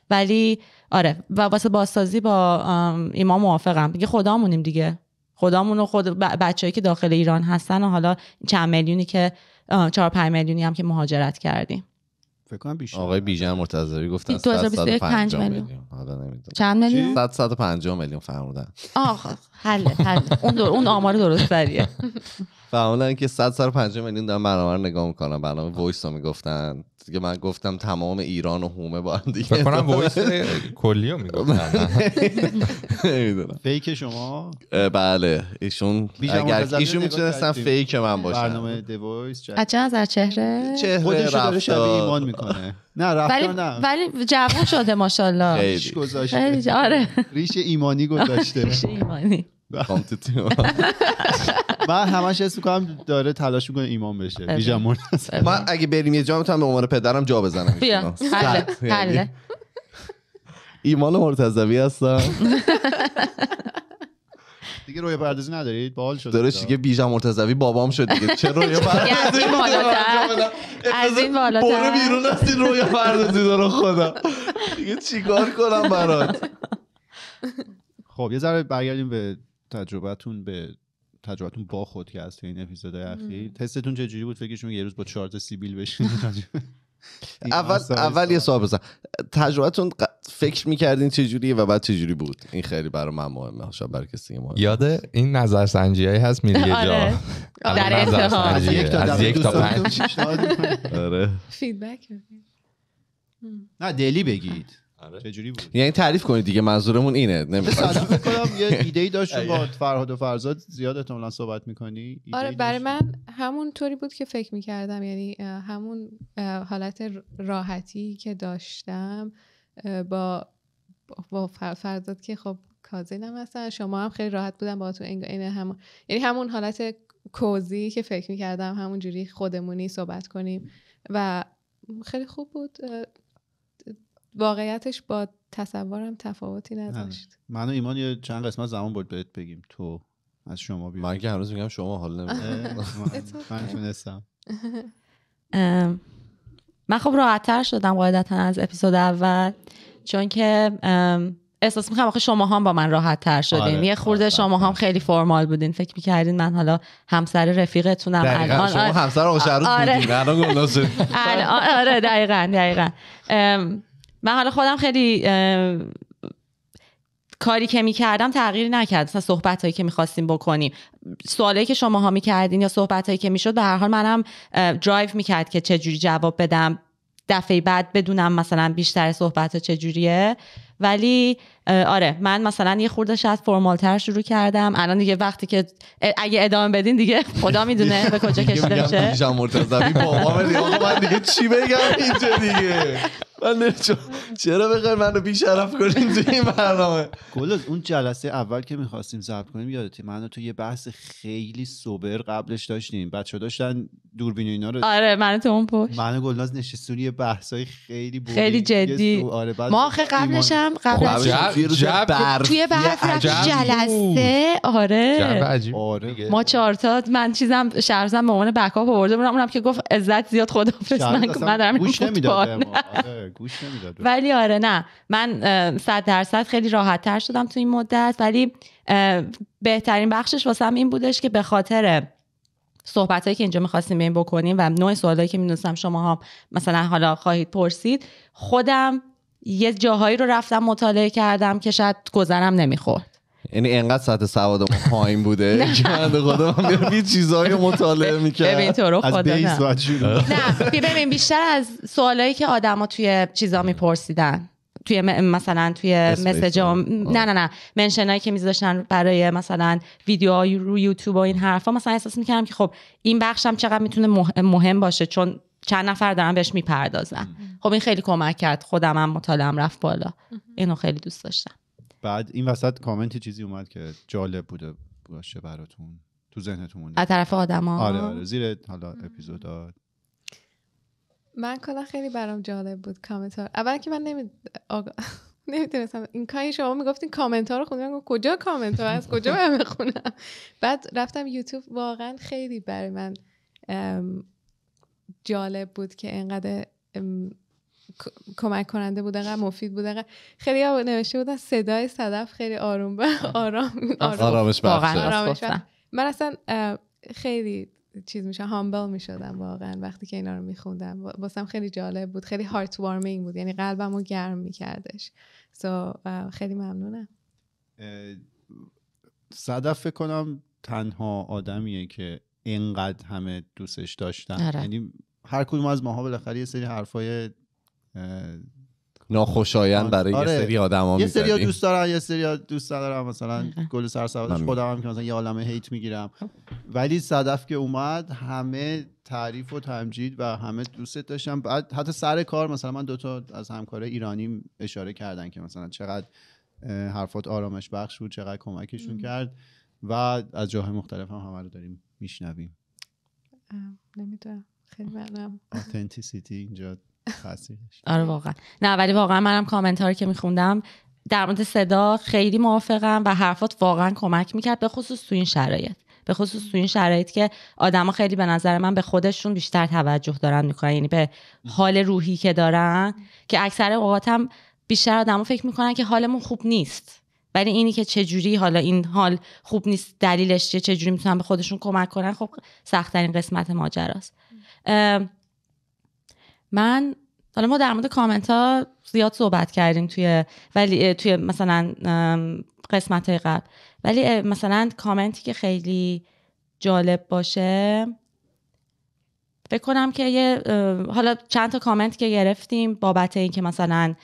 ولی آره و واسه بازسازی با ایمان موافقم دیگه خدامونیم دیگه خودمون و خود بچه‌ای که داخل ایران هستن و حالا چند میلیونی که 4 5 میلیونی هم که مهاجرت کردیم فکر کنم بیشتر آقای بیژن مرتضوی گفتن 2021 میلیون حالا نمیدونم چند میلیون 100 150 میلیون فرمودن آخ حل حل اون دور اون آمار درست سریه فرمودن که 150 میلیون دارن برنامه نگاه میکنن برنامه وایس رو میگفتن که من گفتم تمام ایران و هومه با هم دیگه فکر کنم وایس کلیو میگفتن فیک شما بله ایشون اگر ایشون میتونستن فیک من باشن برنامه دوایس از از چهره چهره داره شبیه ایمان میکنه نه رفتار نه ولی جوون شده ماشاءالله ریش گذاشته آره ریش ایمانی گذاشته ریش ایمانی کامتیتی من همش اسم کنم داره تلاش میکنه ایمان بشه بیژمون من اگه بریم یه جا میتونم به عنوان پدرم جا بزنم بیا خب. یعنی ایمان مرتضوی هستم دیگه روی پردازی ندارید باحال شد درست دیگه بیژن مرتضوی بابام شد دیگه چه روی پردازی از این بالاتر برو بیرون از این روی پردازی داره خدا دیگه چیکار کنم برات خب یه ذره برگردیم به تجربتون به تجربتون با خود که از این اپیزودهای اخیر تستتون جوری بود فکرشون یه روز با چارت سیبیل بشین اول اول یه سوال بزن تجربتون فکر میکردین جوریه و بعد جوری بود این خیلی برای من مهمه شاید برای کسی مهمه یاد این نظرسنجی هایی هست میری آره. جا آره، در از یک تا پنج آره. فیدبک نه دلی بگید آره. چجوری بود یعنی تعریف کنید دیگه منظورمون اینه نمیخوام یه ایده ای داشت با فرهاد و فرزاد زیاد احتمالاً صحبت میکنی آره برای من همون طوری بود که فکر میکردم یعنی همون حالت راحتی که داشتم با با فرزاد که خب کازینم هستن شما هم خیلی راحت بودن با تو اینه یعنی همون حالت کوزی که فکر میکردم همون جوری خودمونی صحبت کنیم و خیلی خوب بود واقعیتش با تصورم تفاوتی نداشت من و ایمان یه چند قسمت زمان بود بهت بگیم تو از شما بیارم من که هنوز میگم شما حال نمیدونم من تونستم من خب راحتتر شدم قاعدتا از اپیزود اول چون که احساس میکنم آخه شما هم با من راحت تر شدین آره. یه خورده آره. شما هم خیلی فرمال بودین فکر میکردین من حالا همسر رفیقتونم الان شما همسر آقا آره. بودین الان آره دقیقا دقیقا من حالا خودم خیلی کاری که میکردم تغییری نکرد مثلا صحبت هایی که میخواستیم بکنیم سوالی که شما شماها میکردین یا صحبت هایی که میشد به هر حال منم درایو میکرد که چجوری جواب بدم دفعه بعد بدونم مثلا بیشتر صحبت ها چجوریه ولی آره من مثلا یه شاید از فرمالتر شروع کردم الان دیگه وقتی که اگه ادامه بدین دیگه خدا میدونه به کجا کشیده میشه میگم مرتضوی من دیگه چی بگم اینجا دیگه من چرا بخیر منو بی شرف کنیم تو این برنامه گلوز اون جلسه اول که میخواستیم ضبط کنیم یادتی منو تو یه بحث خیلی سوبر قبلش داشتیم بچه داشتن دوربین اینا رو آره من تو اون پشت منو گلناز نشستون یه بحثای خیلی خیلی جدی آره ما آخه قبلش هم قبلش. خب، توی جب... برف جلسه آره, آره، ما چهار من چیزم شهرزم به عنوان بکاپ آورده بودم اونم که گفت عزت زیاد خودم من من دارم گوش نمیداد آره، ولی آره نه من صد درصد خیلی راحت تر شدم تو این مدت ولی بهترین بخشش واسم این بودش که به خاطر صحبت هایی که اینجا میخواستیم بین بکنیم و نوع سوالایی که میدونستم شما ها مثلا حالا خواهید پرسید خودم یه جاهایی رو رفتم مطالعه کردم که شاید گذرم نمیخورد یعنی انقدر سطح سواد پایین بوده بنده خدا من یه چیزایی مطالعه میکرد ببین تو نه ببین بیشتر از سوالایی که آدما توی چیزا میپرسیدن توی مثلا توی مسیجا نه نه نه منشنایی که میذاشتن برای مثلا ویدیوهای رو یوتیوب و این حرفا مثلا احساس میکردم که خب این بخشم چقدر میتونه مهم باشه چون چند نفر دارن بهش میپردازن خب این خیلی کمک کرد خودم هم مطالعم رفت بالا اینو خیلی دوست داشتم بعد این وسط کامنتی چیزی اومد که جالب بوده باشه براتون تو ذهنتون مونده از طرف آدما آره آره زیر حالا اپیزود من کلا خیلی برام جالب بود کامنت ها اول که من نمیدونستم این کاری شما میگفتین کامنت ها رو خوندم کجا کامنت ها از کجا من بخونم بعد رفتم یوتیوب واقعا خیلی برای من جالب بود که اینقدر کمک کننده بود انقدر مفید بود خیلی نوشته بودن صدای صدف خیلی آروم آرام آرامش من اصلا خیلی چیز میشه هامبل میشدم واقعا وقتی که اینا رو میخوندم واسم خیلی جالب بود خیلی هارت وارمینگ بود یعنی قلبم رو گرم میکردش سو خیلی ممنونم صدف فکر کنم تنها آدمیه که اینقدر همه دوستش داشتن آره. یعنی هر کدوم از ماها بالاخره یه سری حرفای ناخوشایند آره. برای یه آره. سری آدما یه سری دوست دارم یه سری دوست دارم مثلا گل سرسوادش خودم هم که مثلا یه عالمه هیت میگیرم ولی صدف که اومد همه تعریف و تمجید و همه دوست داشتم بعد حتی سر کار مثلا من دوتا از همکار ایرانی اشاره کردن که مثلا چقدر حرفات آرامش بخش بود چقدر کمکشون کرد و از جاهای مختلف هم همه رو داریم میشنویم نمیدونم خیلی اتنتیسیتی اینجا خاصی آره واقعا نه ولی واقعا منم کامنت ها رو که میخوندم در مورد صدا خیلی موافقم و حرفات واقعا کمک میکرد به خصوص تو این شرایط به خصوص تو این شرایط که آدما خیلی به نظر من به خودشون بیشتر توجه دارن میکنن یعنی به حال روحی که دارن که اکثر اوقات هم بیشتر آدما فکر میکنن که حالمون خوب نیست ولی اینی که چجوری حالا این حال خوب نیست دلیلش چه جوری میتونن به خودشون کمک کنن خب سختترین قسمت ماجراست من حالا ما در مورد کامنت ها زیاد صحبت کردیم توی ولی توی مثلا قسمت های قبل ولی مثلا کامنتی که خیلی جالب باشه فکر کنم که یه حالا چند تا کامنت که گرفتیم بابت اینکه مثلا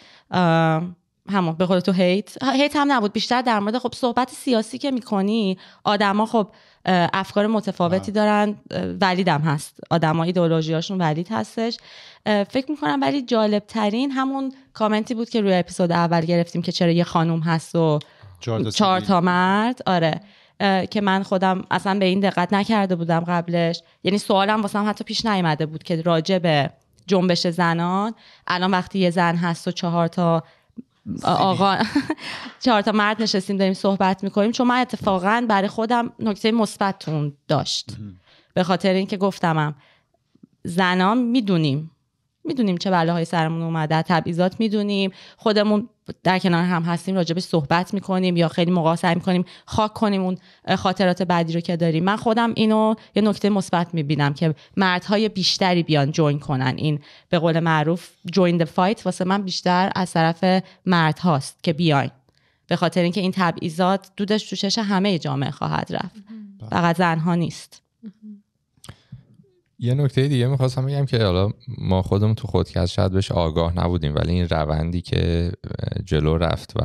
همون به تو هیت هیت هم نبود بیشتر در مورد خب صحبت سیاسی که میکنی آدما خب افکار متفاوتی دارن ولیدم هست آدمای هاشون ولید هستش فکر میکنم ولی جالب ترین همون کامنتی بود که روی اپیزود اول گرفتیم که چرا یه خانوم هست و چهار تا مرد آره که من خودم اصلا به این دقت نکرده بودم قبلش یعنی سوالم واسم حتی پیش نیامده بود که راجع به جنبش زنان الان وقتی یه زن هست و چهار تا آقا چهار تا مرد نشستیم داریم صحبت میکنیم چون من اتفاقا برای خودم نکته مثبتون داشت به خاطر اینکه گفتمم زنام میدونیم میدونیم چه بلاهای سرمون اومده تبعیضات میدونیم خودمون در کنار هم هستیم راجبش صحبت میکنیم یا خیلی موقع سعی میکنیم خاک کنیم اون خاطرات بعدی رو که داریم من خودم اینو یه نکته مثبت میبینم که مردهای بیشتری بیان جوین کنن این به قول معروف جوین د فایت واسه من بیشتر از طرف مرد هاست که بیاین به خاطر اینکه این تبعیضات دودش تو همه جامعه خواهد رفت فقط زنها نیست یه نکته دیگه میخواستم بگم که حالا ما خودمون تو از شاید بهش آگاه نبودیم ولی این روندی که جلو رفت و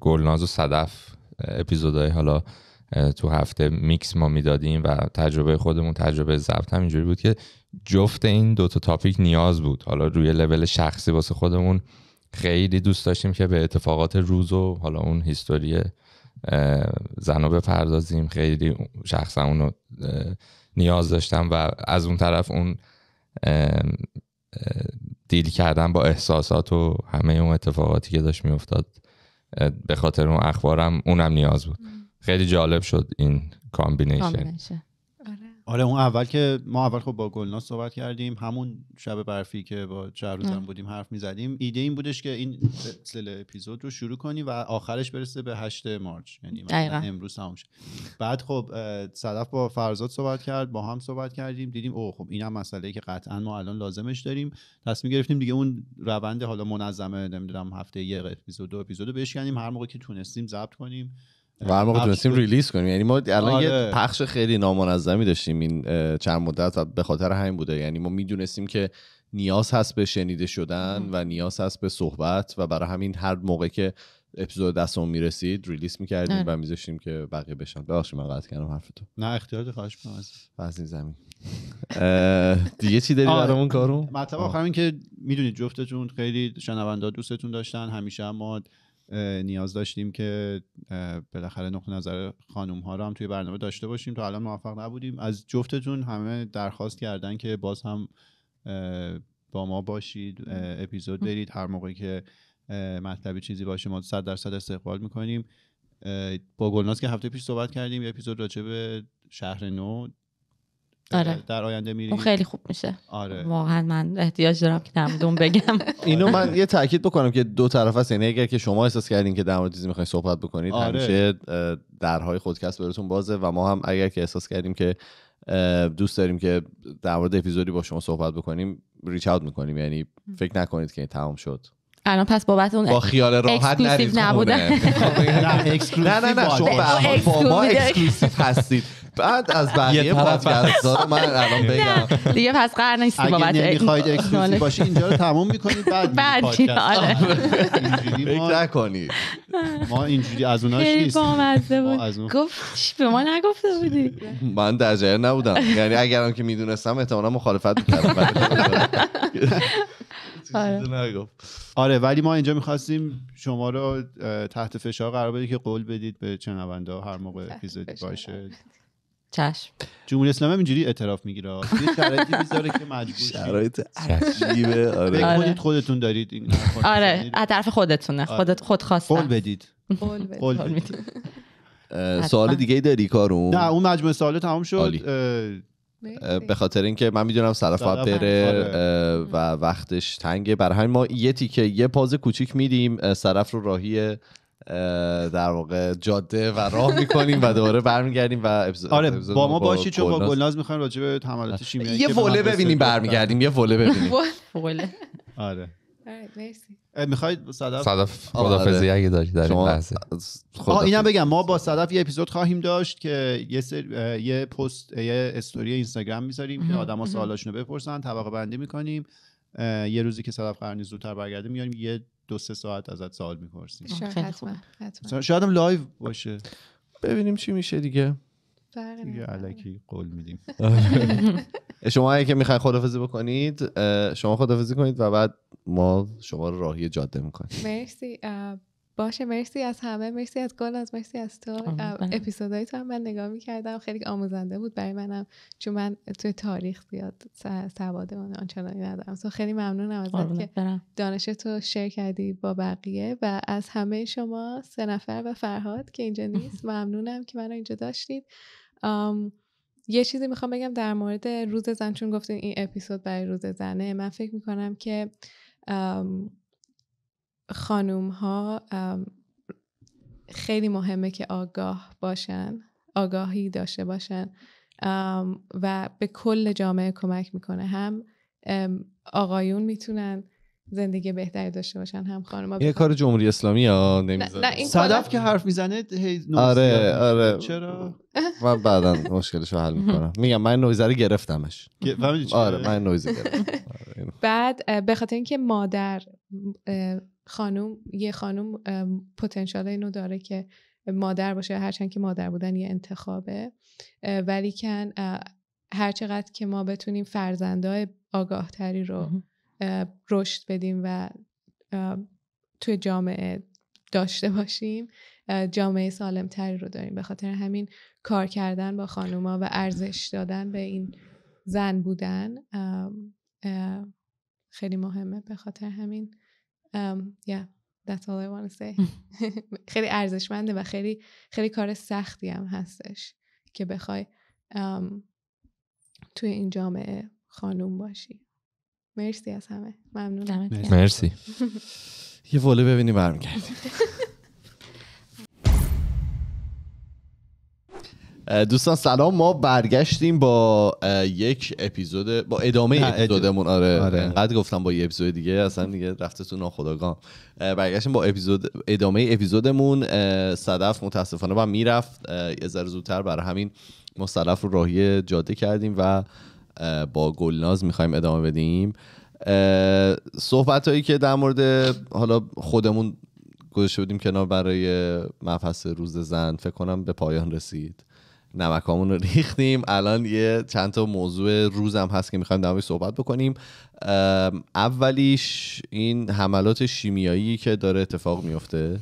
گلناز و صدف اپیزودهای حالا تو هفته میکس ما میدادیم و تجربه خودمون تجربه ضبط هم اینجوری بود که جفت این دوتا تاپیک نیاز بود حالا روی لول شخصی واسه خودمون خیلی دوست داشتیم که به اتفاقات روز و حالا اون هیستوری زنو بپردازیم خیلی شخصا نیاز داشتم و از اون طرف اون دیل کردن با احساسات و همه اون اتفاقاتی که داشت میافتاد به خاطر اون اخبارم اونم نیاز بود خیلی جالب شد این کامبینیشن آره اون اول که ما اول خب با گلنا صحبت کردیم همون شب برفی که با روزم بودیم حرف میزدیم ایده این بودش که این سلسله اپیزود رو شروع کنی و آخرش برسه به 8 مارچ یعنی امروز تموم شد بعد خب صدف با فرزاد صحبت کرد با هم صحبت کردیم دیدیم او خب اینم مسئله که قطعا ما الان لازمش داریم تصمیم گرفتیم دیگه اون روند حالا منظمه نمیدونم هفته یک اپیزود دو اپیزود رو هر موقع که تونستیم ضبط کنیم و موقع تونستیم ریلیز کنیم یعنی ما الان یه آره. پخش خیلی نامنظمی داشتیم این چند مدت و به خاطر همین بوده یعنی ما میدونستیم که نیاز هست به شنیده شدن و نیاز هست به صحبت و برای همین هر موقع که اپیزود دستمون میرسید ریلیس میکردیم آره. و میذاشتیم که بقیه بشن ببخشید من قطع کردم حرف تو نه اختیار خواهش میکنم از این زمین دیگه چی داری آره. برامون مطلب آخر این که میدونید جفتتون خیلی شنونده دوستتون داشتن همیشه نیاز داشتیم که بالاخره نقطه نظر خانم ها رو هم توی برنامه داشته باشیم تا الان موفق نبودیم از جفتتون همه درخواست کردن که باز هم با ما باشید اپیزود برید هر موقعی که مطلبی چیزی باشه ما صد درصد استقبال میکنیم با گلناز که هفته پیش صحبت کردیم یه اپیزود راجع به شهر نو آره. در آینده میری اون خیلی خوب میشه آره. واقعا من احتیاج دارم که تمدون بگم اینو آره. من یه تاکید بکنم که دو طرف هست یعنی اگر که شما احساس کردین که در مورد چیزی میخواین صحبت بکنید آره. همیشه درهای خودکست براتون بازه و ما هم اگر که احساس کردیم که دوست داریم که در مورد اپیزودی با شما صحبت بکنیم ریچ اوت میکنیم یعنی فکر نکنید که تمام شد الان پس بابت اون با خیال راحت نرید نبودن نه نه نه شما به با ما اکسکلوسیف هستید بعد از بقیه پادکست رو من الان بگم دیگه پس قرار نیست بابت اگه نمیخواید اکسکلوسیف باشی اینجا رو تموم میکنید بعد بعد آره. فکر نکنید ما اینجوری از اوناش نیست گفت به ما نگفته بودی من در جایه نبودم یعنی اگرم که میدونستم احتمالا مخالفت میکردم آره. آره ولی ما اینجا میخواستیم شما رو تحت فشار قرار بدید که قول بدید به چنونده هر موقع اپیزودی باشه چشم جمهوری اسلامی اینجوری اعتراف میگیره یه شرایطی میذاره که مجبور شرایط آره. عجیبه آره خودت آره. خودتون دارید این آره از طرف خودتونه آره. خودت خود خواستم قول بدید قول بدید سوال دیگه ای داری کارون نه اون مجموعه سوال تمام شد به خاطر اینکه من میدونم سلف بره و وقتش تنگه برای همین ما یه تیکه یه پاز کوچیک میدیم سرف رو راهی در واقع جاده و راه میکنیم و دوباره برمیگردیم و ابزار آره با ما باشید چون با گلناز میخوایم راجع به حملات شیمیایی یه وله ببینیم برمیگردیم یه وله ببینیم وله آره, آره، مرسی میخواید صدف صدف آره. اگه داری در این آه اینم بگم ما با صدف یه اپیزود خواهیم داشت که یه یه پست یه استوری اینستاگرام میذاریم که آدما سوالاشونو بپرسن طبقه بندی میکنیم یه روزی که صدف قرنی زودتر برگرده میاریم یه دو سه ساعت ازت سوال میپرسیم شاید هم لایو باشه ببینیم چی میشه دیگه دیگه علکی قول میدیم شما اگه میخواین خدافزی بکنید شما خدافزی کنید و بعد ما شما رو راهی جاده میکنیم مرسی باشه مرسی از همه مرسی از گل از مرسی از تو بله. اپیزودهای تو هم من نگاه میکردم خیلی آموزنده بود برای منم چون من توی تاریخ زیاد سواد من آنچنانی ندارم خیلی ممنونم از که دانش تو شیر کردی با بقیه و از همه شما سه نفر و فرهاد که اینجا نیست ممنونم که منو اینجا داشتید یه چیزی میخوام بگم در مورد روز زن چون گفتین این اپیزود برای روز زنه من فکر میکنم که خانوم ها خیلی مهمه که آگاه باشن آگاهی داشته باشن و به کل جامعه کمک میکنه هم آقایون میتونن زندگی بهتری داشته باشن هم خانم یه کار جمهوری اسلامی یا نمیزنه صدف که حرف میزنه آره آره چرا من بعدا مشکلش رو حل میکنم میگم من نویزه گرفتمش آره من نویزی گرفتم آره، بعد به خاطر اینکه مادر خانم یه خانم پتانسیل اینو داره که مادر باشه هرچند که مادر بودن یه انتخابه ولی کن هرچقدر که ما بتونیم فرزندای آگاهتری رو رشد بدیم و توی جامعه داشته باشیم جامعه سالم تری رو داریم به خاطر همین کار کردن با خانوما و ارزش دادن به این زن بودن خیلی مهمه به خاطر همین yeah that's all I want to say خیلی ارزشمنده و خیلی خیلی کار سختی هم هستش که بخوای توی این جامعه خانوم باشی مرسی از همه ممنونم مرسی یه وله ببینی کردیم دوستان سلام ما برگشتیم با یک اپیزود با ادامه اپیزودمون آره, آره. گفتم با یه اپیزود دیگه اصلا دیگه رفته تو ناخداگاه برگشتیم با اپیزود ادامه اپیزودمون صدف متاسفانه با میرفت یه ذره زودتر برای همین ما رو راهی جاده کردیم و با گلناز میخوایم ادامه بدیم صحبت هایی که در مورد حالا خودمون گذاشته بودیم کنار برای مبحث روز زن فکر کنم به پایان رسید نمکامون رو ریختیم الان یه چند تا موضوع هم هست که میخوایم در صحبت بکنیم اولیش این حملات شیمیایی که داره اتفاق میفته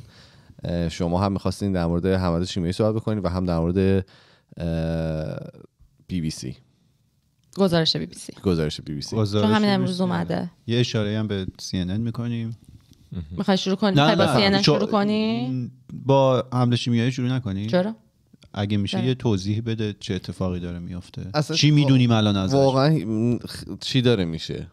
شما هم میخواستین در مورد حملات شیمیایی صحبت بکنید و هم در مورد بی بی سی گزارش بی بی سی گزارش بی بی سی چون همین امروز اومده یه اشاره هم به سی ان میکنیم میخوای شروع کنی نه با سی شروع کنی با حمله شیمیایی شروع نکنی چرا اگه میشه ده. یه توضیح بده چه اتفاقی داره میفته چی میدونیم الان ازش واقعا چی داره میشه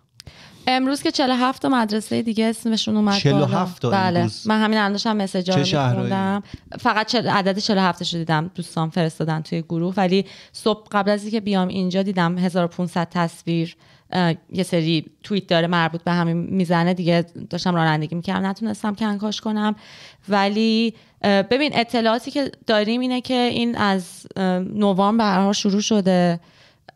امروز که 47 تا مدرسه دیگه اسمشون اومد 47 بله من همین الان داشتم مسیجا رو فقط چل... عدد 47 رو دیدم دوستان فرستادن توی گروه ولی صبح قبل از اینکه بیام اینجا دیدم 1500 تصویر یه سری توییت داره مربوط به همین میزنه دیگه داشتم رانندگی میکردم نتونستم کنکاش کنم ولی ببین اطلاعاتی که داریم اینه که این از نوامبر شروع شده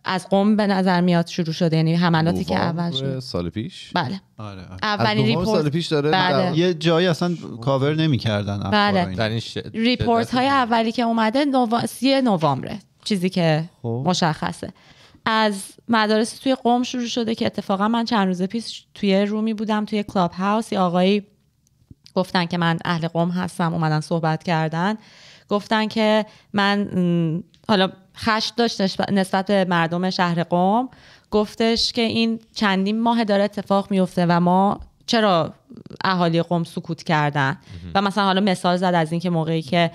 از قوم به نظر میاد شروع شده یعنی حملاتی که اول سال پیش بله آره, آره. سال پیش داره بله. بله. یه جایی اصلا کاور نمیکردن بله. ریپورت های اولی که اومده نو... سی چیزی که خب. مشخصه از مدارس توی قوم شروع شده که اتفاقا من چند روز پیش توی رومی بودم توی کلاب هاوس یه آقایی گفتن که من اهل قم هستم اومدن صحبت کردن گفتن که من حالا خشم داشت نسبت به مردم شهر قوم گفتش که این چندین ماه داره اتفاق میفته و ما چرا اهالی قوم سکوت کردن و مثلا حالا مثال زد از اینکه موقعی که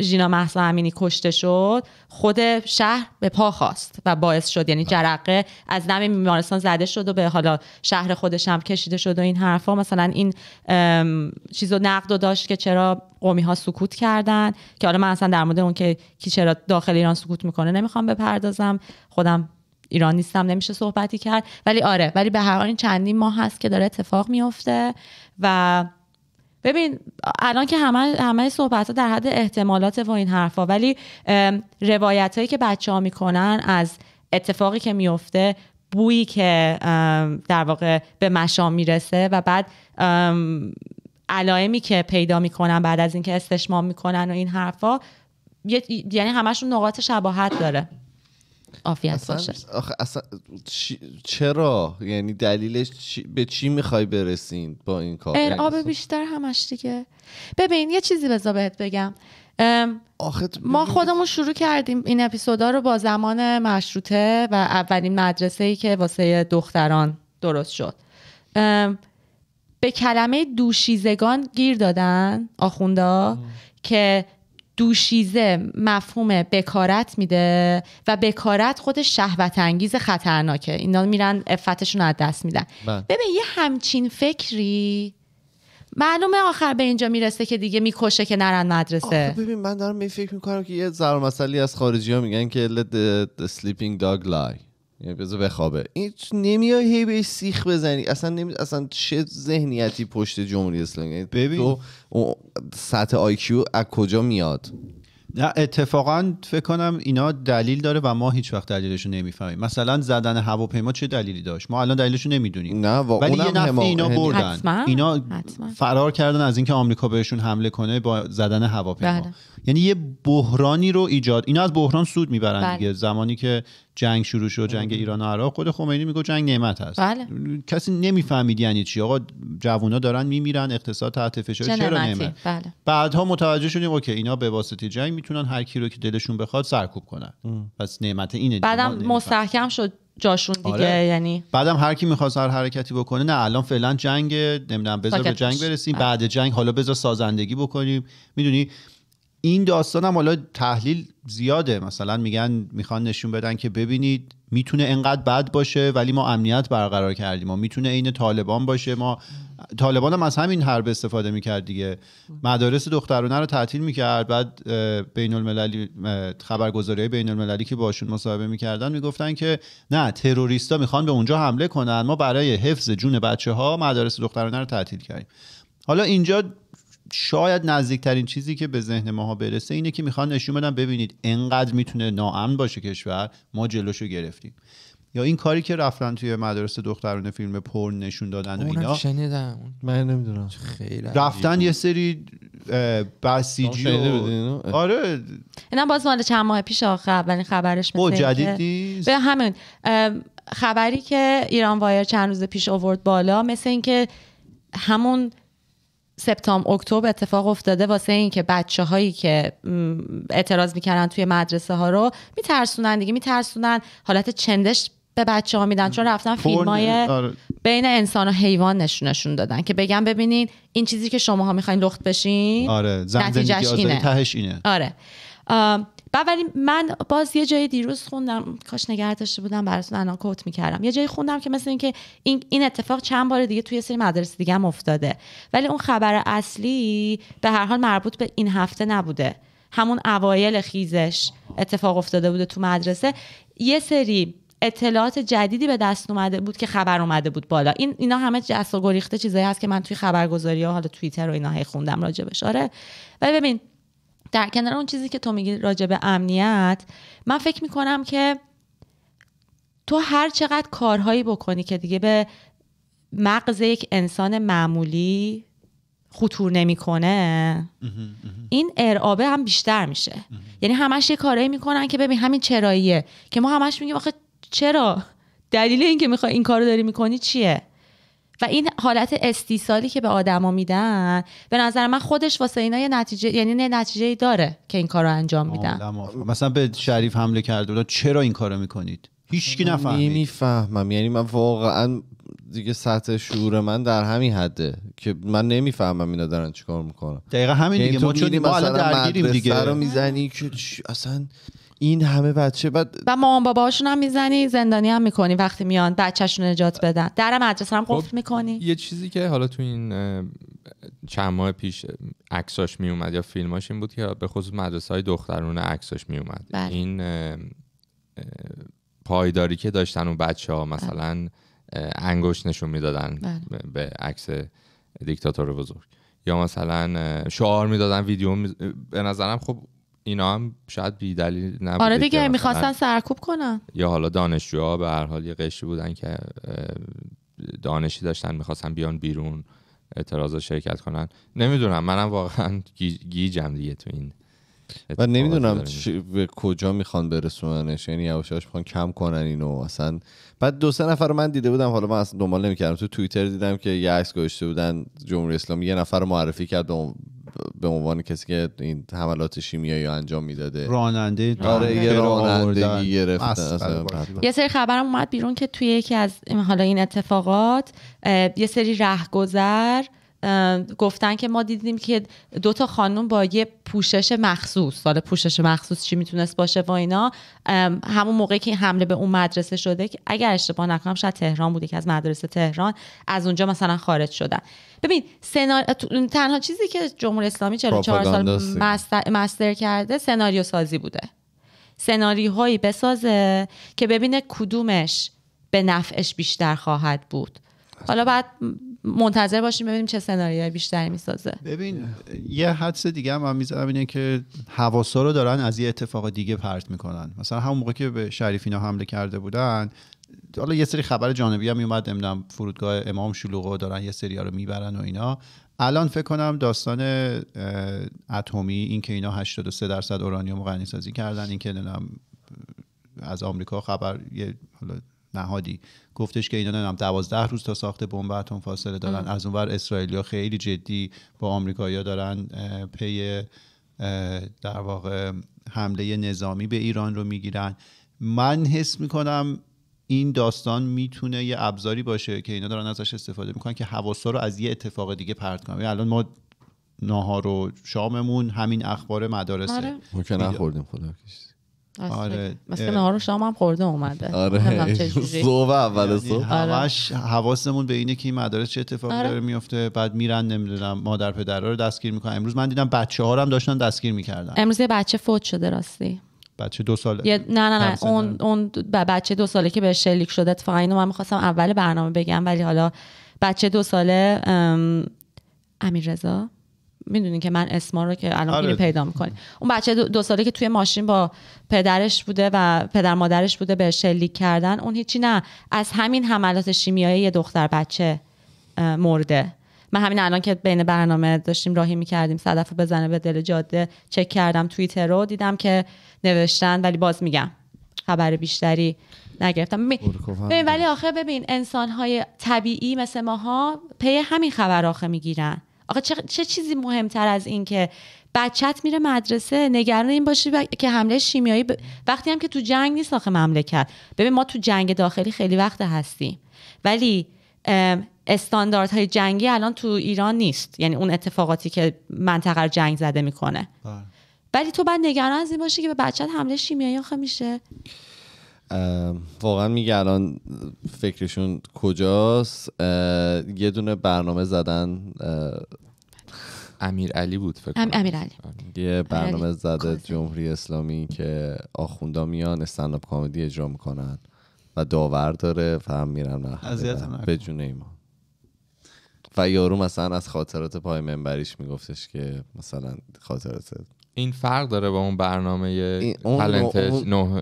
ژینا محسا امینی کشته شد خود شهر به پا خواست و باعث شد یعنی بله. جرقه از دم بیمارستان زده شد و به حالا شهر خودش هم کشیده شد و این حرفا مثلا این چیز رو نقد و داشت که چرا قومی ها سکوت کردن که حالا من اصلا در مورد اون که کی چرا داخل ایران سکوت میکنه نمیخوام بپردازم خودم ایران نیستم نمیشه صحبتی کرد ولی آره ولی به هر حال این چندین ماه هست که داره اتفاق میفته و ببین الان که همه همه صحبت ها در حد احتمالات و این حرفا ولی روایت هایی که بچه ها میکنن از اتفاقی که میفته بویی که در واقع به مشام میرسه و بعد علائمی که پیدا میکنن بعد از اینکه استشمام میکنن و این حرفا یعنی همشون نقاط شباهت داره آفیت باشه اصلا چرا یعنی دلیلش به چی میخوای برسین با این کار یعنی آب بیشتر همش دیگه ببین یه چیزی بذار بهت بگم آخه ما خودمون شروع کردیم این اپیزودا رو با زمان مشروطه و اولین مدرسه ای که واسه دختران درست شد به کلمه دوشیزگان گیر دادن آخوندا که دوشیزه مفهوم بکارت میده و بکارت خودش شهوت انگیز خطرناکه اینا میرن افتشون از دست میدن بله. ببین یه همچین فکری معلومه آخر به اینجا میرسه که دیگه میکشه که نرن مدرسه ببین من دارم می میکنم که یه ضرب از خارجی ها میگن که let the, the sleeping dog lie یعنی بذار بخوابه این نمیای هی بهش سیخ بزنی اصلا نمی... اصلا چه ذهنیتی پشت جمهوری اسلامی یعنی ببین تو سطح آیکیو از کجا میاد نه اتفاقا فکر کنم اینا دلیل داره و ما هیچ وقت دلیلش رو نمیفهمیم مثلا زدن هواپیما چه دلیلی داشت ما الان دلیلش رو نمیدونیم نه ولی یه اینا بردن اینا فرار کردن از اینکه آمریکا بهشون حمله کنه با زدن هواپیما بله. یعنی یه بحرانی رو ایجاد اینا از بحران سود میبرن بله. دیگه زمانی که جنگ شروع شد جنگ بله. ایران و عراق خود خمینی میگه جنگ نعمت هست بله. کسی نمیفهمید یعنی چی آقا جوونا دارن میمیرن اقتصاد تحت فشار چرا نعمت بله. بعدها متوجه شدیم اوکی اینا به واسطه جنگ میتونن هر کی رو که دلشون بخواد سرکوب کنن ام. پس نعمت اینه بعدم مستحکم شد جاشون دیگه آره. یعنی بعدم هر کی میخواست هر حرکتی بکنه نه الان فعلا جنگ نمیدونم بذار به جنگ برسیم بله. بعد جنگ حالا بذار سازندگی بکنیم میدونی این داستان هم حالا تحلیل زیاده مثلا میگن میخوان نشون بدن که ببینید میتونه انقدر بد باشه ولی ما امنیت برقرار کردیم ما میتونه عین طالبان باشه ما طالبان هم از همین حرب استفاده میکرد دیگه مدارس دخترانه رو تعطیل میکرد بعد بین المللی خبرگزاری بین المللی که باشون مصاحبه میکردن میگفتن که نه تروریستا میخوان به اونجا حمله کنن ما برای حفظ جون بچه ها مدارس دخترانه رو تعطیل کردیم حالا اینجا شاید نزدیکترین چیزی که به ذهن ماها برسه اینه که میخوان نشون بدن ببینید انقدر میتونه ناامن باشه کشور ما جلوشو گرفتیم یا این کاری که رفتن توی مدرسه دختران فیلم پرن نشون دادن و اینا شنیدم من نمیدونم خیلی رفتن یه سری بسیجی و... آره اینا باز مال چند ماه پیش آخه اولین خبرش مثل جدید نیست به همین خبری که ایران وایر چند روز پیش آورد بالا مثل اینکه همون سپتام اکتبر اتفاق افتاده واسه اینکه بچه هایی که اعتراض میکردن توی مدرسه ها رو میترسونن دیگه میترسونن حالت چندش به بچه ها میدن چون رفتن فیلم های آره. بین انسان و حیوان نشونشون دادن که بگم ببینین این چیزی که شما ها میخواین لخت بشین آره اینه. تهش اینه آره و ولی من باز یه جای دیروز خوندم کاش نگه داشته بودم براتون الان کوت میکردم یه جایی خوندم که مثل اینکه این این اتفاق چند بار دیگه توی سری مدرسه دیگه هم افتاده ولی اون خبر اصلی به هر حال مربوط به این هفته نبوده همون اوایل خیزش اتفاق افتاده بوده تو مدرسه یه سری اطلاعات جدیدی به دست اومده بود که خبر اومده بود بالا این اینا همه جست و گریخته چیزایی هست که من توی خبرگزاری ها حالا توییتر و اینا هی خوندم راجبش آره ولی ببین در کنار اون چیزی که تو میگی راجع به امنیت من فکر میکنم که تو هر چقدر کارهایی بکنی که دیگه به مغز یک انسان معمولی خطور نمیکنه این ارعابه هم بیشتر میشه یعنی همش یه کارهایی میکنن که ببین همین چراییه که ما همش میگیم آخه چرا دلیل اینکه میخوای این کارو داری میکنی چیه و این حالت استیصالی که به آدما میدن به نظر من خودش واسه اینا یه نتیجه یعنی نه نتیجه داره که این کارو انجام میدن مثلا به شریف حمله کرده بودن چرا این کارو میکنید هیچکی نفهمید نمیفهمم یعنی من واقعا دیگه سطح شعور من در همین حده که من نمیفهمم اینا دارن چیکار میکنن دقیقا همین یعنی دیگه ما چون ما الان درگیریم دیگه رو میزنی که اصلا این همه بچه بعد و مامان باباشون هم میزنی زندانی هم میکنی وقتی میان بچهشون نجات بدن در مدرسه هم قفل خب، میکنی یه چیزی که حالا تو این چند ماه پیش عکساش میومد یا فیلماش این بود که به خصوص مدرسه های دخترونه عکساش میومد بله. این پایداری که داشتن اون بچه ها بله. مثلا انگشت نشون میدادن بله. به عکس دیکتاتور بزرگ یا مثلا شعار میدادن ویدیو می... به نظرم خب اینا هم شاید بی دلیل نبوده آره دیگه میخواستن سرکوب کنن یا حالا دانشجوها به هر حال یه قشری بودن که دانشی داشتن میخواستن بیان بیرون اعتراض شرکت کنن نمیدونم منم واقعا گیجم دیگه تو این و نمیدونم به کجا میخوان برسوننش یعنی یواشاش میخوان کم کنن اینو اصلا بعد دو سه نفر رو من دیده بودم حالا من اصلا دنبال نمیکردم تو توییتر دیدم که یه عکس گذاشته بودن جمهوری اسلامی یه نفر رو معرفی کرد به عنوان کسی که این حملات شیمیایی انجام میداده راننده آره یه رانندگی یه سری خبرم اومد بیرون که توی یکی از حالا این اتفاقات یه سری رهگذر گفتن که ما دیدیم که دو تا خانم با یه پوشش مخصوص حالا پوشش مخصوص چی میتونست باشه و اینا همون موقعی که حمله به اون مدرسه شده که اگر اشتباه نکنم شاید تهران بوده که از مدرسه تهران از اونجا مثلا خارج شدن ببین تنها چیزی که جمهوری اسلامی چهار سال مستر... کرده سناریو سازی بوده سناریوهایی بسازه که ببینه کدومش به نفعش بیشتر خواهد بود بله. حالا بعد منتظر باشیم ببینیم چه سناریوهای بیشتری میسازه ببین یه حدس دیگه هم من میذارم اینه که حواسا رو دارن از یه اتفاق دیگه پرت میکنن مثلا همون موقع که به اینا حمله کرده بودن حالا یه سری خبر جانبی هم میومد نمیدونم فرودگاه امام شلوغو دارن یه سری ها رو میبرن و اینا الان فکر کنم داستان اتمی که اینا 83 درصد اورانیوم غنی سازی کردن اینکه نمیدونم از آمریکا خبر یه نهادی گفتش که اینا نمیدونم 12 روز تا ساخت بمب فاصله دارن از اونور اسرائیلیا خیلی جدی با آمریکایی‌ها دارن پی در واقع حمله نظامی به ایران رو میگیرن من حس میکنم این داستان میتونه یه ابزاری باشه که اینا دارن ازش استفاده میکنن که حواسا رو از یه اتفاق دیگه پرت کنن الان ما ناهار و شاممون همین اخبار مدارسه آره. ما نخوردیم خدا آره. آره مثل نهار هم خورده اومده آره صبح اول صبح یعنی آره. همش حواسمون به اینه که این مدارس چه اتفاقی آره. داره میفته بعد میرن نمیدونم مادر پدرها رو دستگیر میکنن امروز من دیدم بچه ها هم داشتن دستگیر میکردن امروز یه بچه فوت شده راستی بچه دو ساله نه نه نه اون اون بچه دو ساله که به شلیک شده اتفاقا اینو من میخواستم اول برنامه بگم ولی حالا بچه دو ساله ام... امیر رضا میدونین که من اسما رو که الان آره. پیدا میکنین اون بچه دو ساله که توی ماشین با پدرش بوده و پدر مادرش بوده به شلیک کردن اون هیچی نه از همین حملات شیمیایی یه دختر بچه مرده من همین الان که بین برنامه داشتیم راهی میکردیم صدف رو بزنه به دل جاده چک کردم توییتر رو دیدم که نوشتن ولی باز میگم خبر بیشتری نگرفتم ببین ولی آخه ببین انسان های طبیعی مثل ماها پی همین خبر آخه میگیرن آقا چه, چه چیزی مهمتر از این که بچت میره مدرسه نگران این باشی که حمله شیمیایی ب... وقتی هم که تو جنگ نیست آخه مملکت ببین ما تو جنگ داخلی خیلی وقت هستیم ولی استانداردهای جنگی الان تو ایران نیست یعنی اون اتفاقاتی که منطقه رو جنگ زده میکنه بله. ولی تو بعد نگران از این باشی که به بچت حمله شیمیایی آخه میشه واقعا میگه الان فکرشون کجاست یه دونه برنامه زدن امیر علی بود فکر ام، امیر یه برنامه زده جمهوری اسلامی که آخوندا میان استنداپ کامیدی اجرا میکنن و داور داره فهم میرن به جون ایمان و یارو مثلا از خاطرات پای منبریش میگفتش که مثلا خاطرات این فرق داره با اون برنامه تالنت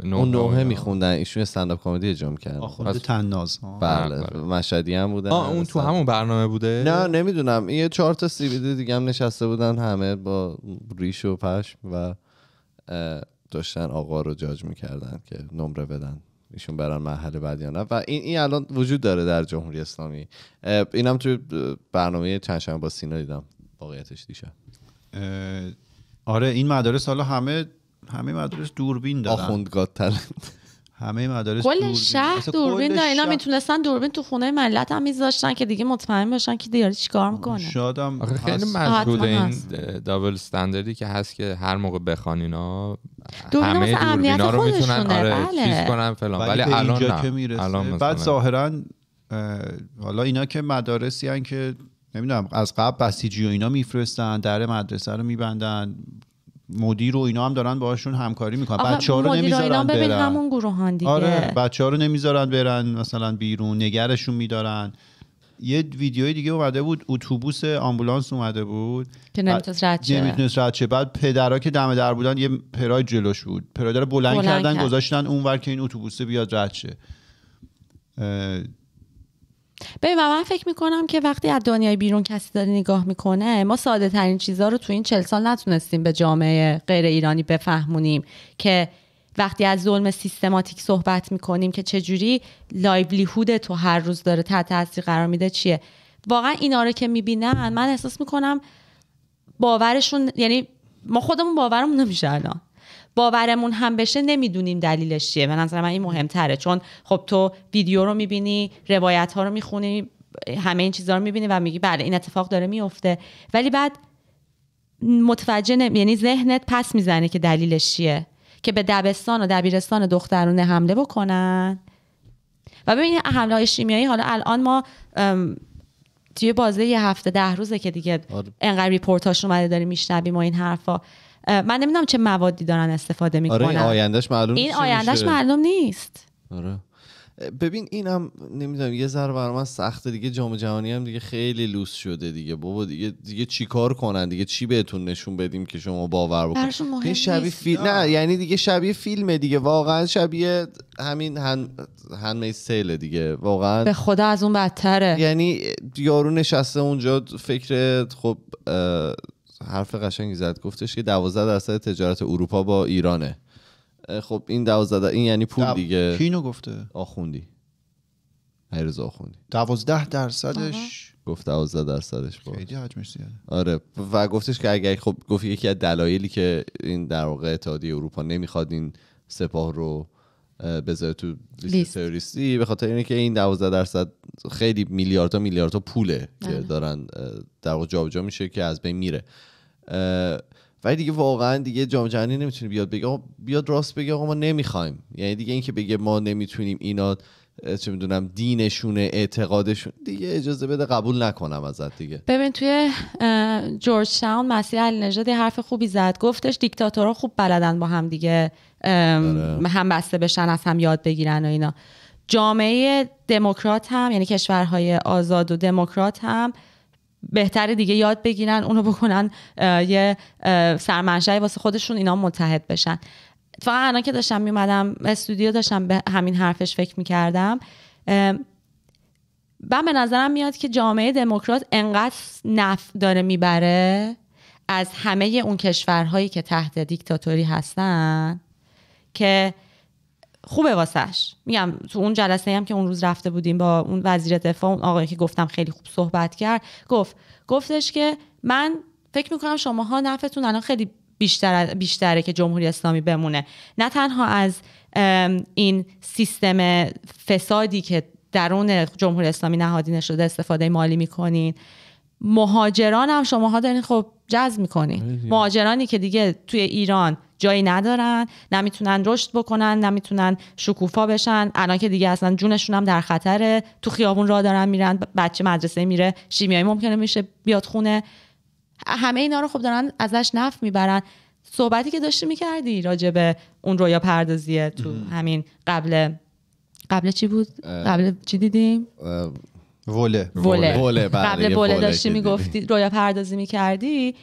نوه میخوندن ایشون استنداپ کمدی اجرا کردن آخوند تناز بله, بله. مشهدی هم بودن آه اون تو همون برنامه بوده نه نمیدونم یه چهار تا سی دیگه هم نشسته بودن همه با ریش و پشم و داشتن آقا رو جاج میکردن که نمره بدن ایشون برن محل بعد یا نه و این الان وجود داره در جمهوری اسلامی اینم تو برنامه چند با سینا دیدم واقعیتش آره این مدارس حالا همه همه مدارس دوربین دارن آخوند گاد همه مدارس کل شهر دوربین دارن اینا میتونستن دوربین تو خونه ملت هم میذاشتن که دیگه مطمئن باشن که دیگه چیکار میکنه شادم خیلی مشهود این دابل استندردی که هست که هر موقع بخوان اینا همه دوربینا رو میتونن آره چیز بله. کنن فلان ولی, الان نه الان بعد ظاهرا حالا اینا که مدارسی که نمیدونم از قبل بسیجی و اینا میفرستن در مدرسه رو میبندن مدیر و اینا هم دارن باهاشون همکاری میکنن بچه ها رو نمیذارن برن همون گروهان دیگه آره بچه ها رو نمیذارن برن مثلا بیرون نگرشون میدارن یه ویدیوی دیگه اومده بود اتوبوس آمبولانس اومده بود که نمیتونست رد شه بعد پدرها که دم در بودن یه پرای جلوش بود پرای رو بلند, کردن گذاشتن اونور که این اتوبوس بیاد رد شه ببین و من فکر میکنم که وقتی از دنیای بیرون کسی داره نگاه میکنه ما ساده ترین چیزها رو تو این چل سال نتونستیم به جامعه غیر ایرانی بفهمونیم که وقتی از ظلم سیستماتیک صحبت میکنیم که چجوری لایبلیهود تو هر روز داره تحت تاثیر قرار میده چیه واقعا اینا رو که میبینن من احساس میکنم باورشون یعنی ما خودمون باورمون نمیشه الان باورمون هم بشه نمیدونیم دلیلش چیه به نظر من این مهمتره چون خب تو ویدیو رو میبینی روایت ها رو میخونی همه این چیزها رو میبینی و میگی بله این اتفاق داره میفته ولی بعد متوجه نمی... یعنی ذهنت پس میزنه که دلیلش چیه که به دبستان و دبیرستان دخترونه حمله بکنن و ببین حمله های شیمیایی حالا الان ما توی بازه یه هفته ده روزه که دیگه آره. انقدر ریپورتاش اومده داریم و این حرفا من نمیدونم چه موادی دارن استفاده میکنن آره این آیندهش معلوم این معلوم نیست آره ببین اینم نمیدونم یه ذره برام من سخته دیگه جام جهانی هم دیگه خیلی لوس شده دیگه بابا دیگه دیگه چیکار کنن دیگه چی بهتون نشون بدیم که شما باور بکنید این شبیه فیلم نه یعنی دیگه شبیه فیلمه دیگه واقعا شبیه همین هن هنمی سیل دیگه واقعا به خدا از اون بدتره یعنی یارو نشسته اونجا فکر خب حرف قشنگی زد گفتش که 12 درصد تجارت اروپا با ایرانه خب این 12 این یعنی پول دو... دیگه کی اینو گفته آخوندی هیرزا آخوندی 12 درصدش گفت 12 درصدش بود خیلی حجمش زیاده آره و گفتش که اگر خب گفت یکی از دلایلی که این در واقع اتحادیه اروپا نمیخواد این سپاه رو بذاره تو لیست تروریستی به خاطر اینه که این 12 درصد خیلی میلیاردها میلیاردها پوله که دارن در واقع جابجا میشه که از بین میره ولی دیگه واقعا دیگه جام جهانی نمیتونه بیاد بگه بیاد راست بگه آقا ما نمیخوایم یعنی دیگه اینکه بگه ما نمیتونیم اینا چه میدونم دینشون اعتقادشون دیگه اجازه بده قبول نکنم ازت دیگه ببین توی جورج شاون مسیح علی یه حرف خوبی زد گفتش دیکتاتورها خوب بلدن با هم دیگه آره. هم بسته بشن از هم یاد بگیرن و اینا جامعه دموکرات هم یعنی کشورهای آزاد و دموکرات هم بهتر دیگه یاد بگیرن اونو بکنن یه سرمنشه واسه خودشون اینا متحد بشن فقط الان که داشتم میومدم استودیو داشتم به همین حرفش فکر میکردم و به نظرم میاد که جامعه دموکرات انقدر نف داره میبره از همه اون کشورهایی که تحت دیکتاتوری هستن که خوبه واسش میگم تو اون جلسه هم که اون روز رفته بودیم با اون وزیر دفاع اون آقایی که گفتم خیلی خوب صحبت کرد گفت گفتش که من فکر میکنم شماها نفتون الان خیلی بیشتر بیشتره که جمهوری اسلامی بمونه نه تنها از این سیستم فسادی که درون جمهوری اسلامی نهادینه شده استفاده مالی میکنین مهاجران هم شماها دارین خب جذب میکنین آره مهاجرانی که دیگه توی ایران جایی ندارن نمیتونن رشد بکنن نمیتونن شکوفا بشن الان که دیگه اصلا جونشون هم در خطره تو خیابون را دارن میرن بچه مدرسه میره شیمیایی ممکنه میشه بیاد خونه همه اینا رو خب دارن ازش نف میبرن صحبتی که داشتی میکردی راجع به اون رویا پردازیه تو همین قبل قبل چی بود؟ قبل چی دیدیم؟ وله وله بله، قبل وله داشتی میگفتی رویا پردازی میکردی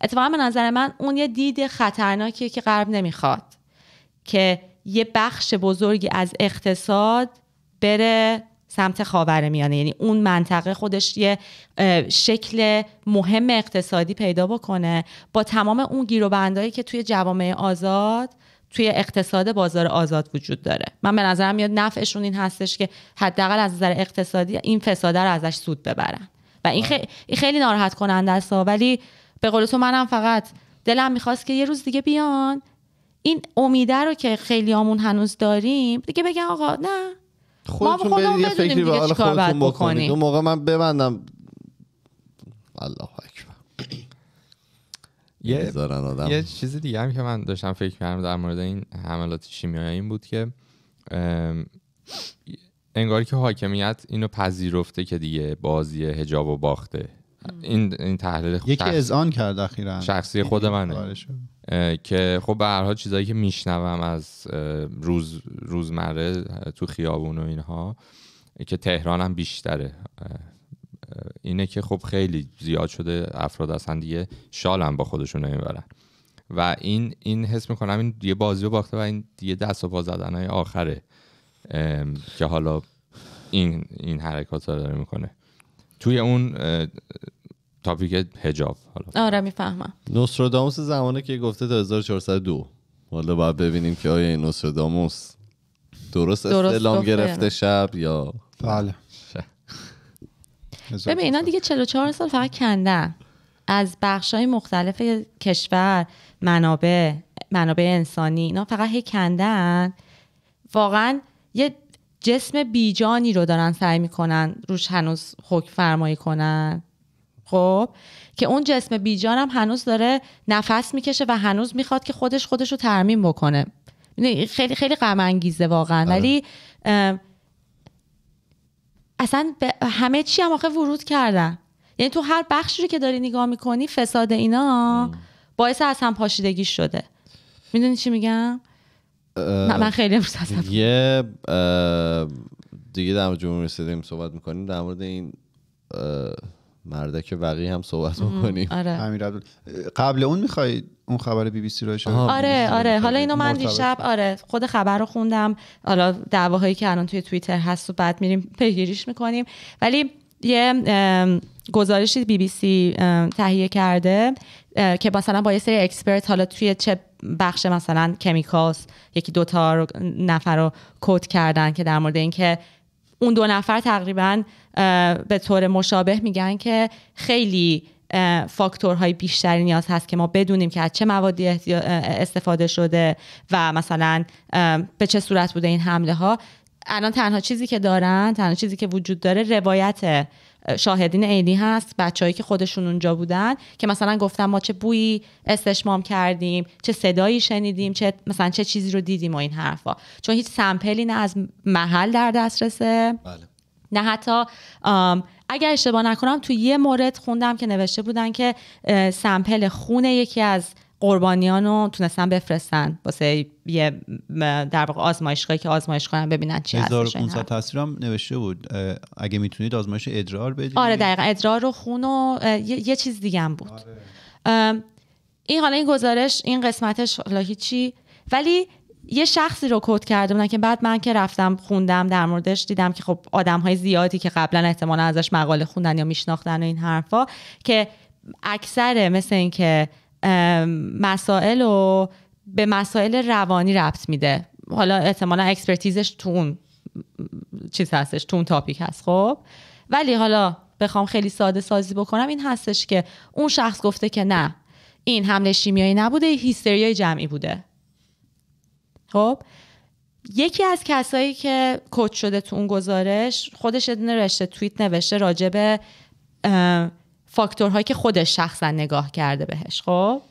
اتفاقا به نظر من اون یه دید خطرناکیه که غرب نمیخواد که یه بخش بزرگی از اقتصاد بره سمت خاور میانه یعنی اون منطقه خودش یه شکل مهم اقتصادی پیدا بکنه با تمام اون گیروبندهایی که توی جوامع آزاد توی اقتصاد بازار آزاد وجود داره من به نظرم میاد نفعشون این هستش که حداقل از نظر اقتصادی این فساده رو ازش سود ببرن و این, خیلی ناراحت کننده است ولی به قول تو منم فقط دلم میخواست که یه روز دیگه بیان این امیده رو که خیلی آمون هنوز داریم دیگه بگن آقا نه خودتون یه فکری به حال خودتون بکنید اون موقع من ببندم الله یه آدم. یه چیز دیگه هم که من داشتم فکر کردم در مورد این حملات شیمیایی این بود که انگار که حاکمیت اینو پذیرفته که دیگه بازی هجاب و باخته این این تحلیل یکی از کرد اخیرا شخصی خود منه که خب به هر چیزایی که میشنوم از روز روزمره تو خیابون و اینها که تهران هم بیشتره اینه که خب خیلی زیاد شده افراد اصلا دیگه هم با خودشون نمیبرن و این این حس میکنم این یه بازی رو باخته و این دیگه دست و پا زدن های آخره که حالا این این حرکات رو داره میکنه توی اون تاپیک حجاب حالا آره میفهمم نوستراداموس زمانه که گفته تا 1402 حالا باید ببینیم که آیا این نوستراداموس درست, درست استعلام گرفته شب یا بله ببین اینا دیگه 44 سال فقط کندن از بخش های مختلف کشور منابع منابع انسانی اینا فقط هی کندن واقعا یه جسم بیجانی رو دارن سعی میکنن روش هنوز حکم فرمایی کنن خب که اون جسم بیجان هم هنوز داره نفس میکشه و هنوز میخواد که خودش خودش رو ترمیم بکنه یعنی خیلی خیلی غم انگیزه واقعا آره. ولی اصلا به همه چی هم آخه ورود کردن یعنی تو هر بخشی رو که داری نگاه میکنی فساد اینا باعث از هم پاشیدگی شده میدونی چی میگم من خیلی امروز یه دیگه در جمهوری رسیدیم صحبت میکنیم در مورد این که وقی هم صحبت میکنیم آره. قبل اون میخوای اون خبر بی بی سی رو اشاره آره آره حالا اینو من دیشب آره خود خبر رو خوندم حالا دعواهایی که الان توی توییتر هست و بعد میریم پیگیریش میکنیم ولی یه گزارشی بی بی سی تهیه کرده که مثلا با یه سری اکسپرت حالا توی چه بخش مثلا کمیکاس یکی دوتا نفر رو کد کردن که در مورد اینکه اون دو نفر تقریبا به طور مشابه میگن که خیلی فاکتورهای بیشتری نیاز هست که ما بدونیم که از چه موادی استفاده شده و مثلا به چه صورت بوده این حمله ها الان تنها چیزی که دارن تنها چیزی که وجود داره روایت شاهدین عینی هست بچههایی که خودشون اونجا بودن که مثلا گفتن ما چه بویی استشمام کردیم چه صدایی شنیدیم چه مثلا چه چیزی رو دیدیم و این حرفا چون هیچ سمپلی نه از محل در دسترسه بله. نه حتی اگر اشتباه نکنم تو یه مورد خوندم که نوشته بودن که سمپل خون یکی از قربانیان رو تونستن بفرستن واسه یه در واقع آزمایشگاهی که آزمایش کنن ببینن چی هست 1500 نوشته بود اگه میتونید آزمایش ادرار بدید آره دقیقا ادرار و خون و یه, چیز دیگه هم بود آره. این حالا این گزارش این قسمتش حالا هیچی ولی یه شخصی رو کد کرده بودن که بعد من که رفتم خوندم در موردش دیدم که خب آدم های زیادی که قبلا احتمالا ازش مقاله خوندن یا میشناختن و این حرفا که اکثر مثل اینکه مسائل رو به مسائل روانی ربط میده حالا احتمالا اکسپرتیزش تو اون چیز هستش تو تاپیک هست خب ولی حالا بخوام خیلی ساده سازی بکنم این هستش که اون شخص گفته که نه این حمله شیمیایی نبوده هیستریای جمعی بوده خب یکی از کسایی که کوچ شده تو اون گزارش خودش یه رشته توییت نوشته راجع به فاکتورهایی که خودش شخصا نگاه کرده بهش خب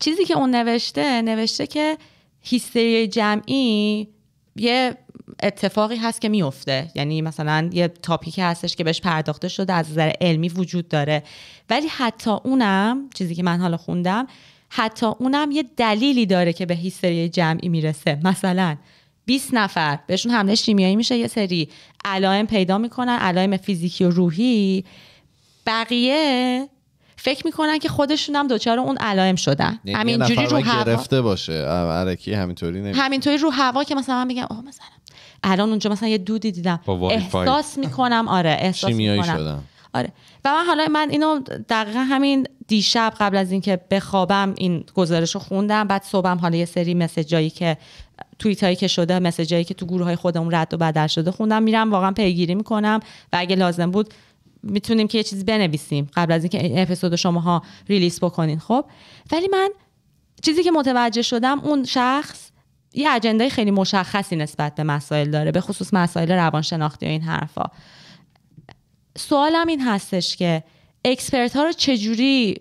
چیزی که اون نوشته نوشته که هیستری جمعی یه اتفاقی هست که میفته یعنی مثلا یه تاپیک هستش که بهش پرداخته شده از نظر علمی وجود داره ولی حتی اونم چیزی که من حالا خوندم حتی اونم یه دلیلی داره که به هیستری جمعی میرسه مثلا 20 نفر بهشون حمله شیمیایی میشه یه سری علائم پیدا میکنن علائم فیزیکی و روحی بقیه فکر میکنن که خودشون هم دوچار اون علائم شدن یعنی همینجوری رو هوا گرفته باشه آره، همینطوری نمی... همینطوری رو هوا که مثلا من میگم آه مثلا الان اونجا مثلا یه دودی دیدم احساس میکنم آره احساس میکنم آره و من حالا من اینو دقیقا همین دیشب قبل از اینکه بخوابم این گزارش رو خوندم بعد صبحم حالا یه سری مسیجایی که تویت هایی که شده مسیجایی که تو گروه های خودمون رد و بدل شده خوندم میرم واقعا پیگیری میکنم و اگه لازم بود میتونیم که یه چیز بنویسیم قبل از اینکه اپیزود شما ها ریلیس بکنین خب ولی من چیزی که متوجه شدم اون شخص یه اجندای خیلی مشخصی نسبت به مسائل داره به خصوص مسائل روانشناختی و این حرفا سوالم این هستش که اکسپرت ها رو چجوری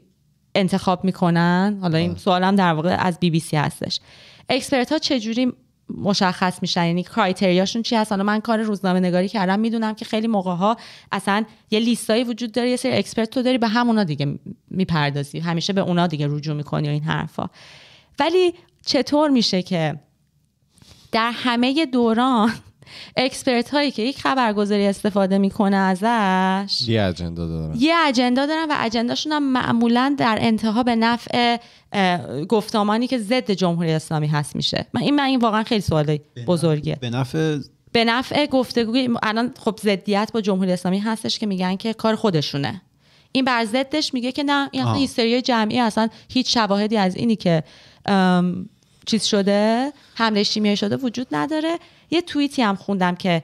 انتخاب میکنن حالا این سوالم در واقع از بی بی سی هستش اکسپرت ها چجوری مشخص میشن یعنی کرایتریاشون چی هست حالا من کار روزنامه نگاری کردم میدونم که خیلی موقع ها اصلا یه لیستایی وجود داره یه سری اکسپرت تو داری به همونا دیگه میپردازی همیشه به اونا دیگه رجوع میکنی و این حرفا ولی چطور میشه که در همه دوران اکسپرت هایی که یک خبرگزاری استفاده میکنه ازش یه اجندا دارن یه اجندا دارن و اجنداشون هم معمولا در انتها به نفع گفتمانی که ضد جمهوری اسلامی هست میشه من این من این واقعا خیلی سوال بزرگیه به نفع به نفع گفتگوی الان خب ضدیت با جمهوری اسلامی هستش که میگن که کار خودشونه این بر ضدش میگه که نه این هیستری جمعی اصلا هیچ شواهدی از اینی که چیز شده حمله شیمیایی شده وجود نداره یه توییتی هم خوندم که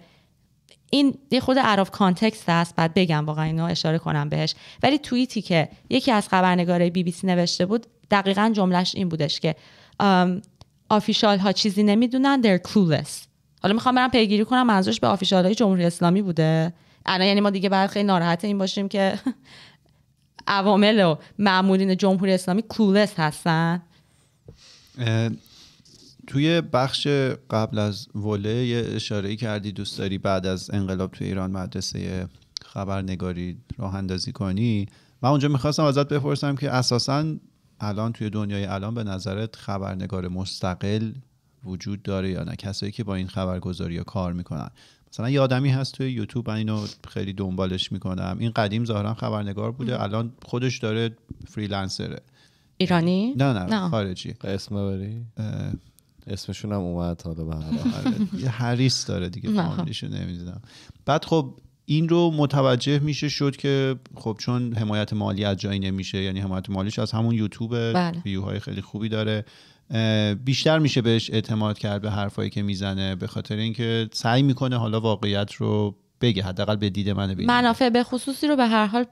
این یه خود عراف کانتکست است بعد بگم واقعا اینو اشاره کنم بهش ولی توییتی که یکی از خبرنگارای بی بی سی نوشته بود دقیقا جملهش این بودش که آفیشال ها چیزی نمیدونن در کلولس حالا میخوام برم پیگیری کنم منظورش به آفیشال های جمهوری اسلامی بوده الان یعنی ما دیگه باید خیلی ناراحت این باشیم که عوامل و معمولین جمهوری اسلامی کلولس هستن توی بخش قبل از وله یه اشاره کردی دوست داری بعد از انقلاب توی ایران مدرسه خبرنگاری راه اندازی کنی من اونجا میخواستم ازت بپرسم که اساسا الان توی دنیای الان به نظرت خبرنگار مستقل وجود داره یا نه کسایی که با این خبرگذاری ها کار میکنن مثلا یه آدمی هست توی یوتیوب من اینو خیلی دنبالش میکنم این قدیم ظاهرا خبرنگار بوده الان خودش داره فریلنسره ایرانی نه نه, نه. خارجی قسم اسمشون هم اومد حالا به یه هریس داره دیگه فامیلیشو نمیدونم بعد خب این رو متوجه میشه شد که خب چون حمایت مالی از جایی نمیشه یعنی حمایت مالیش از همون یوتیوب بله. ویوهای خیلی خوبی داره بیشتر میشه بهش اعتماد کرد به حرفایی که میزنه به خاطر اینکه سعی میکنه حالا واقعیت رو بگه حداقل به دید من بینید. منافع به خصوصی رو به هر حال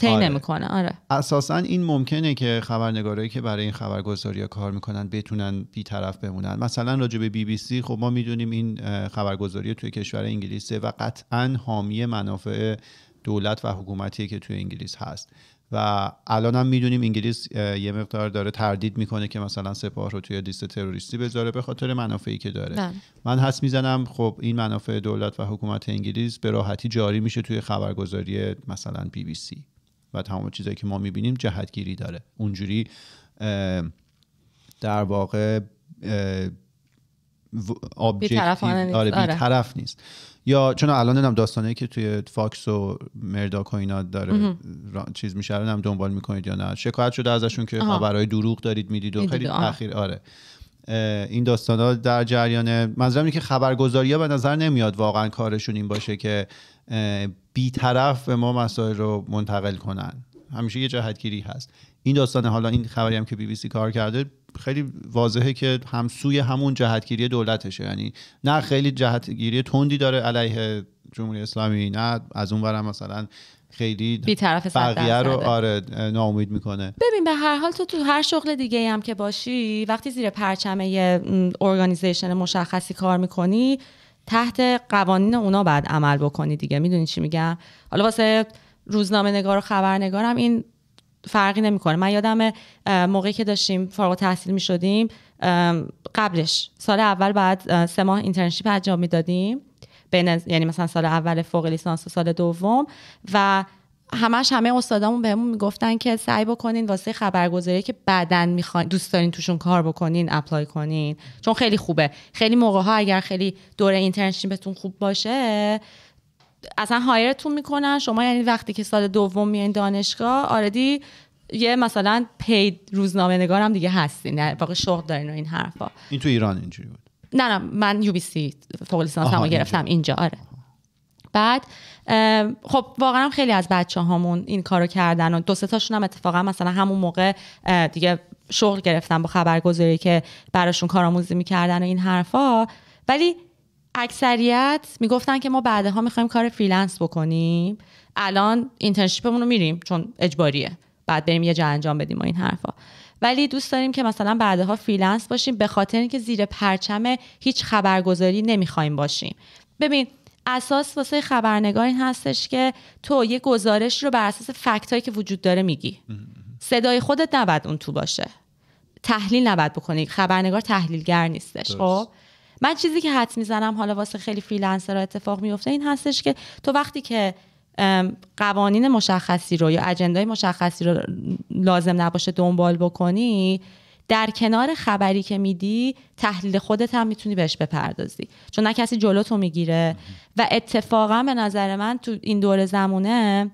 طی آره. نمیکنه آره اساسا این ممکنه که خبرنگارایی که برای این خبرگزاری ها کار میکنن بتونن بیطرف بمونن مثلا راجع به بی بی سی خب ما میدونیم این خبرگزاری توی کشور انگلیسه و قطعا حامی منافع دولت و حکومتیه که توی انگلیس هست و الان هم میدونیم انگلیس یه مقدار داره تردید میکنه که مثلا سپاه رو توی لیست تروریستی بذاره به خاطر منافعی که داره بله. من حس میزنم خب این منافع دولت و حکومت انگلیس به راحتی جاری میشه توی خبرگزاری مثلا بی بی سی و تمام چیزایی که ما میبینیم جهتگیری داره اونجوری در واقع بی آره، آره. طرف نیست یا چون الان هم داستانی که توی فاکس و مرداک و اینا داره چیز میشه هم دنبال میکنید یا نه شکایت شده ازشون که خبرهای دروغ دارید میدید و خیلی تاخیر آره این داستان ها در جریان منظورم اینه که خبرگزاری به نظر نمیاد واقعا کارشون این باشه که بیطرف به ما مسائل رو منتقل کنن همیشه یه جهتگیری هست این داستان حالا این خبری هم که بی بی سی کار کرده خیلی واضحه که همسوی همون جهتگیری دولتشه یعنی نه خیلی جهتگیری تندی داره علیه جمهوری اسلامی نه از اون برم مثلا خیلی بیطرف بقیه رو آره ناامید میکنه ببین به هر حال تو تو هر شغل دیگه هم که باشی وقتی زیر پرچمه ارگانیزیشن مشخصی کار میکنی تحت قوانین اونا باید عمل بکنی دیگه میدونی چی میگم حالا واسه روزنامه نگار و خبرنگارم این فرقی نمیکنه من یادم موقعی که داشتیم فارغ تحصیل می شدیم قبلش سال اول بعد سه ماه اینترنشیپ انجام میدادیم بین یعنی مثلا سال اول فوق لیسانس و سال دوم و همش همه استادامون بهمون میگفتن که سعی بکنین واسه خبرگزاری که بعدن میخواین دوست دارین توشون کار بکنین اپلای کنین چون خیلی خوبه خیلی موقع ها اگر خیلی دوره بهتون خوب باشه اصلا هایرتون میکنن شما یعنی وقتی که سال دوم میان دانشگاه آردی یه مثلا پید روزنامه نگار هم دیگه هستین واقع شغل دارین و این حرفا این تو ایران اینجوری بود نه نه من یو بی سی گرفتم اینجا آره بعد خب واقعا خیلی از بچه هامون این کارو کردن و دو تاشون هم اتفاقا مثلا همون موقع دیگه شغل گرفتن با خبرگزاری که براشون کارآموزی میکردن و این حرفا ولی اکثریت میگفتن که ما بعدها میخوایم کار فریلنس بکنیم الان اینترنشیپمون رو میریم چون اجباریه بعد بریم یه جا انجام بدیم و این حرفا ولی دوست داریم که مثلا بعدها فریلنس باشیم به خاطر اینکه زیر پرچم هیچ خبرگزاری نمیخوایم باشیم ببین اساس واسه خبرنگار این هستش که تو یه گزارش رو بر اساس فکت هایی که وجود داره میگی صدای خودت نباید اون تو باشه تحلیل نباید بکنی خبرنگار تحلیلگر نیستش خب من چیزی که حد میزنم حالا واسه خیلی فریلنسرها اتفاق میفته این هستش که تو وقتی که قوانین مشخصی رو یا اجندای مشخصی رو لازم نباشه دنبال بکنی در کنار خبری که میدی تحلیل خودت هم میتونی بهش بپردازی چون نه کسی جلو تو میگیره و اتفاقا به نظر من تو این دور زمونه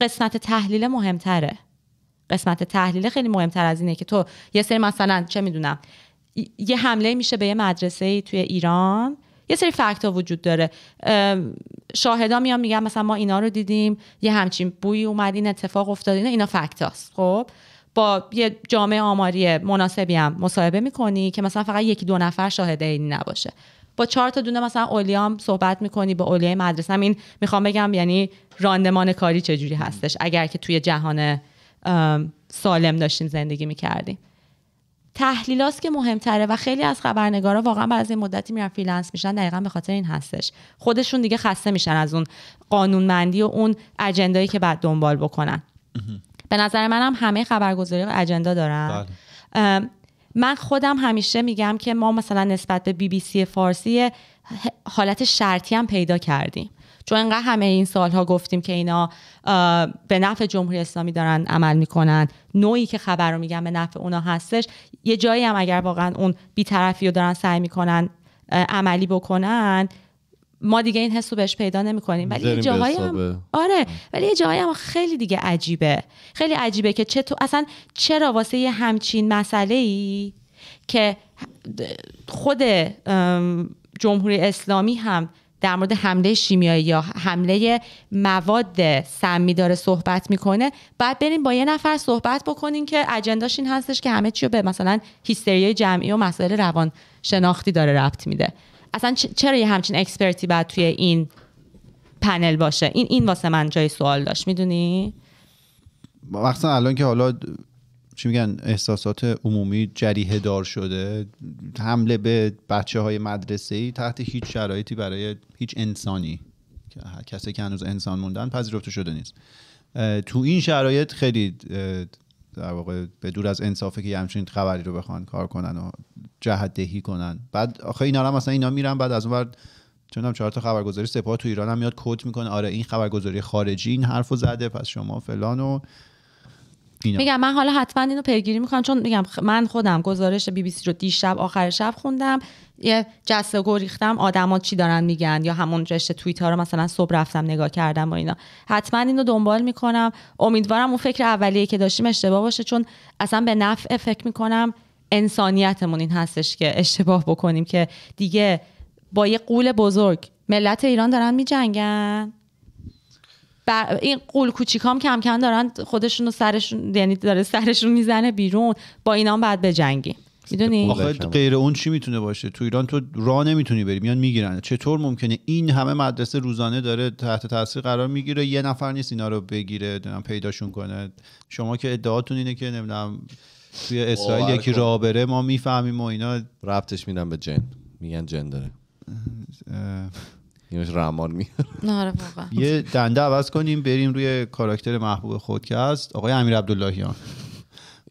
قسمت تحلیل مهمتره قسمت تحلیل خیلی مهمتر از اینه که تو یه سری مثلا چه میدونم یه حمله میشه به یه مدرسه توی ایران یه سری فکت ها وجود داره شاهدا میان میگن مثلا ما اینا رو دیدیم یه همچین بوی اومد این اتفاق افتاد اینا اینا فکت خب با یه جامعه آماری مناسبی هم مصاحبه میکنی که مثلا فقط یکی دو نفر شاهد عینی نباشه با چهار تا دونه مثلا اولیام صحبت میکنی با اولیای مدرسه این میخوام بگم یعنی راندمان کاری چجوری هستش اگر که توی جهان سالم داشتیم زندگی میکردیم تحلیلاست که مهمتره و خیلی از خبرنگارا واقعا بعد از این مدتی میرن فریلنس میشن دقیقا به خاطر این هستش خودشون دیگه خسته میشن از اون قانونمندی و اون اجندایی که بعد دنبال بکنن به نظر منم هم همه خبرگزاری و اجندا دارن بله. من خودم همیشه میگم که ما مثلا نسبت به بی بی سی فارسی حالت شرطی هم پیدا کردیم چون انقدر همه این سالها گفتیم که اینا به نفع جمهوری اسلامی دارن عمل میکنن نوعی که خبر رو میگن به نفع اونا هستش یه جایی هم اگر واقعا اون بیطرفی رو دارن سعی میکنن عملی بکنن ما دیگه این حس رو بهش پیدا کنیم ولی یه هم آره ولی یه جاهایی هم خیلی دیگه عجیبه خیلی عجیبه که چه اصلا چرا واسه یه همچین مسئله ای که خود جمهوری اسلامی هم در مورد حمله شیمیایی یا حمله مواد سمی داره صحبت میکنه بعد بریم با یه نفر صحبت بکنین که اجنداش این هستش که همه چی به مثلا هیستریای جمعی و مسائل روان شناختی داره ربط میده اصلا چرا یه همچین اکسپرتی بعد توی این پنل باشه این این واسه من جای سوال داشت میدونی وقتا الان که حالا چی میگن احساسات عمومی جریه دار شده حمله به بچه های مدرسه ای تحت هیچ شرایطی برای هیچ انسانی کسی که هنوز انسان موندن پذیرفته شده نیست تو این شرایط خیلی در واقع به دور از انصافه که یه همچین خبری رو بخوان کار کنن و جهت دهی کنن بعد آخه اینا هم مثلا اینا میرن بعد از اون بعد چون چهار تا خبرگزاری سپاه تو ایران هم میاد کد میکنه آره این خبرگزاری خارجی این حرفو زده پس شما فلان و میگم من حالا حتما اینو پیگیری میکنم چون میگم من خودم گزارش بی بی سی رو دیشب آخر شب خوندم یه جسته گریختم آدما چی دارن میگن یا همون رشته توییتر رو مثلا صبح رفتم نگاه کردم و اینا حتما اینو دنبال میکنم امیدوارم اون فکر اولیه که داشتیم اشتباه باشه چون اصلا به نفع فکر میکنم انسانیتمون این هستش که اشتباه بکنیم که دیگه با یه قول بزرگ ملت ایران دارن میجنگن این قول کوچیکام کم کم دارن خودشون رو سرشون یعنی داره سرشون میزنه بیرون با اینا هم باید بجنگیم میدونی آخه بله، غیر اون چی میتونه باشه تو ایران تو راه نمیتونی بری میان میگیرن چطور ممکنه این همه مدرسه روزانه داره تحت تاثیر قرار میگیره یه نفر نیست اینا رو بگیره پیداشون کنه شما که ادعاتون اینه که نمیدونم توی اسرائیل یکی راه ما میفهمیم و اینا ربطش میدن به جن میگن جن داره نیمش رمان میاره یه دنده عوض کنیم بریم روی کاراکتر محبوب خود که هست آقای امیر عبداللهیان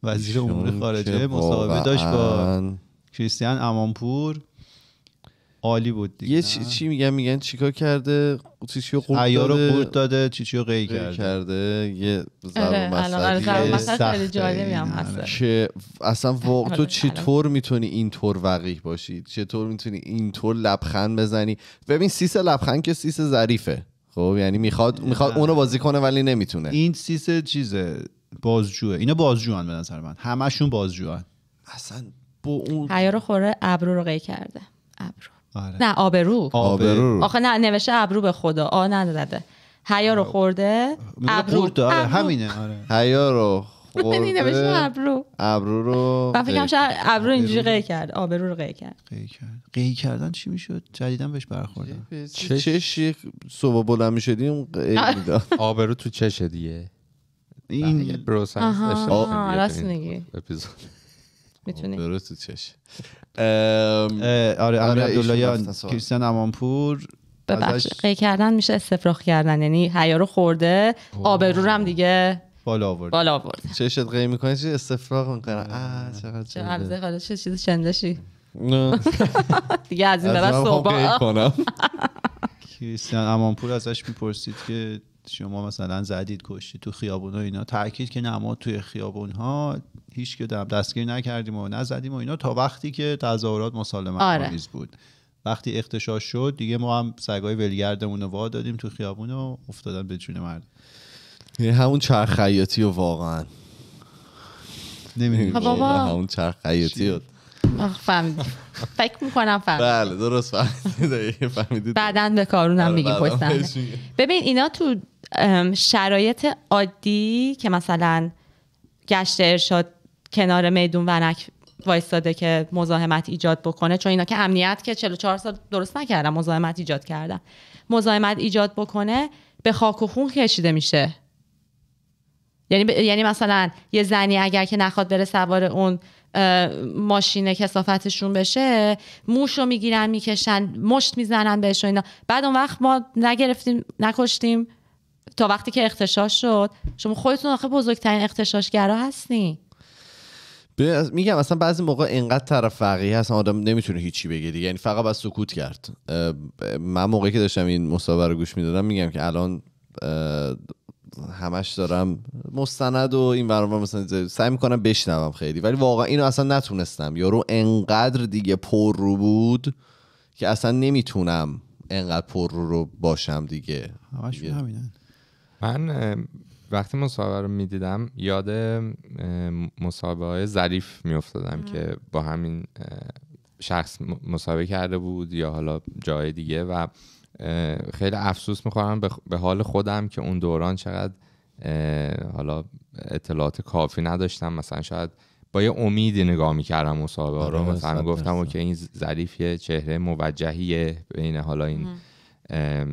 وزیر امور خارجه مصاحبه داشت با کریستیان امانپور عالی بود دیگه یه چی, چی میگن میگن چیکار کرده چیچیو قورت داده قورت داده چیچیو قی کرده. کرده یه ضرب مسئله آره، آره، که اصلا واقع تو چطور میتونی اینطور وقیح باشی چطور میتونی اینطور لبخند بزنی ببین سیس لبخند که سیس ظریفه خب یعنی میخواد میخواد اونو بازی کنه ولی نمیتونه این سیس چیزه بازجوه اینا بازجوان به نظر من همشون بازجوان اصلا با اون خوره ابرو رو قی کرده آره. نه آبرو آبرو آخه نه نوشته ابرو به خدا آ نداده حیا رو خورده ابرو آره همینه آره حیا رو یعنی خورده نوشته ابرو ابرو رو من کنم شاید ابرو اینجوری قی کرد آبرو رو قی کرد قی کرد قی کردن چی میشد جدیدا بهش برخوردم چش صبح بلند میشدیم آبرو تو چشه دیگه این بروس هست راست میگی اپیزود میتونی درست چش آره امیر آره، آره، عبداللهیان کریستیان امانپور ببخش قی کردن میشه استفراغ کردن یعنی حیا رو خورده آبرو رو هم دیگه بالا آورد بالا آورد چشت قی میکنی چه استفراغ میکنه آ چقدر چه حالا چه چیز چندشی دیگه از این بعد کنم کریستیان امانپور ازش میپرسید که شما مثلا زدید کشتی تو خیابون و اینا تاکید که نه ما توی خیابون ها هیچ که دستگیر نکردیم و نزدیم و اینا تا وقتی که تظاهرات مسالمت آره. بود وقتی اختشاش شد دیگه ما هم سگای ولگردمون رو وا دادیم تو خیابون و افتادن به جون مرد یعنی همون چرخ خیاطی و واقعا نمیدونم خب بابا یعنی همون چرخ خیاطی فهمید فکر میکنم فهمید بله درست فهمیدید بعدن به کارون هم میگیم ببین اینا تو شرایط عادی که مثلا گشت ارشاد کنار میدون ونک وایستاده که مزاحمت ایجاد بکنه چون اینا که امنیت که 44 سال درست نکردم مزاحمت ایجاد کردم مزاحمت ایجاد بکنه به خاک و خون کشیده میشه یعنی یعنی مثلا یه زنی اگر که نخواد بره سوار اون ماشین کسافتشون بشه موش رو میگیرن میکشن مشت میزنن بهش و اینا بعد اون وقت ما نگرفتیم نکشتیم تا وقتی که اختشاش شد شما خودتون آخه بزرگترین اختشاشگرا هستی میگم اصلا بعضی موقع اینقدر طرف فقیه هست آدم نمیتونه هیچی بگه دیگه یعنی فقط بس سکوت کرد من موقعی که داشتم این مصاحبه رو گوش میدادم میگم که الان همش دارم مستند و این برام مثلا سعی میکنم بشنوم خیلی ولی واقعا اینو اصلا نتونستم یارو انقدر دیگه پر رو بود که اصلا نمیتونم انقدر پر رو, رو باشم دیگه همشون همینن من وقتی مصاحبه رو میدیدم یاد مصاحبه های ظریف میافتادم که با همین شخص مصاحبه کرده بود یا حالا جای دیگه و خیلی افسوس میخورم به حال خودم که اون دوران چقدر حالا اطلاعات کافی نداشتم مثلا شاید با یه امیدی نگاه میکردم مصاحبه رو آره، مثلا گفتم که این ظریف یه چهره موجهیه بین حالا این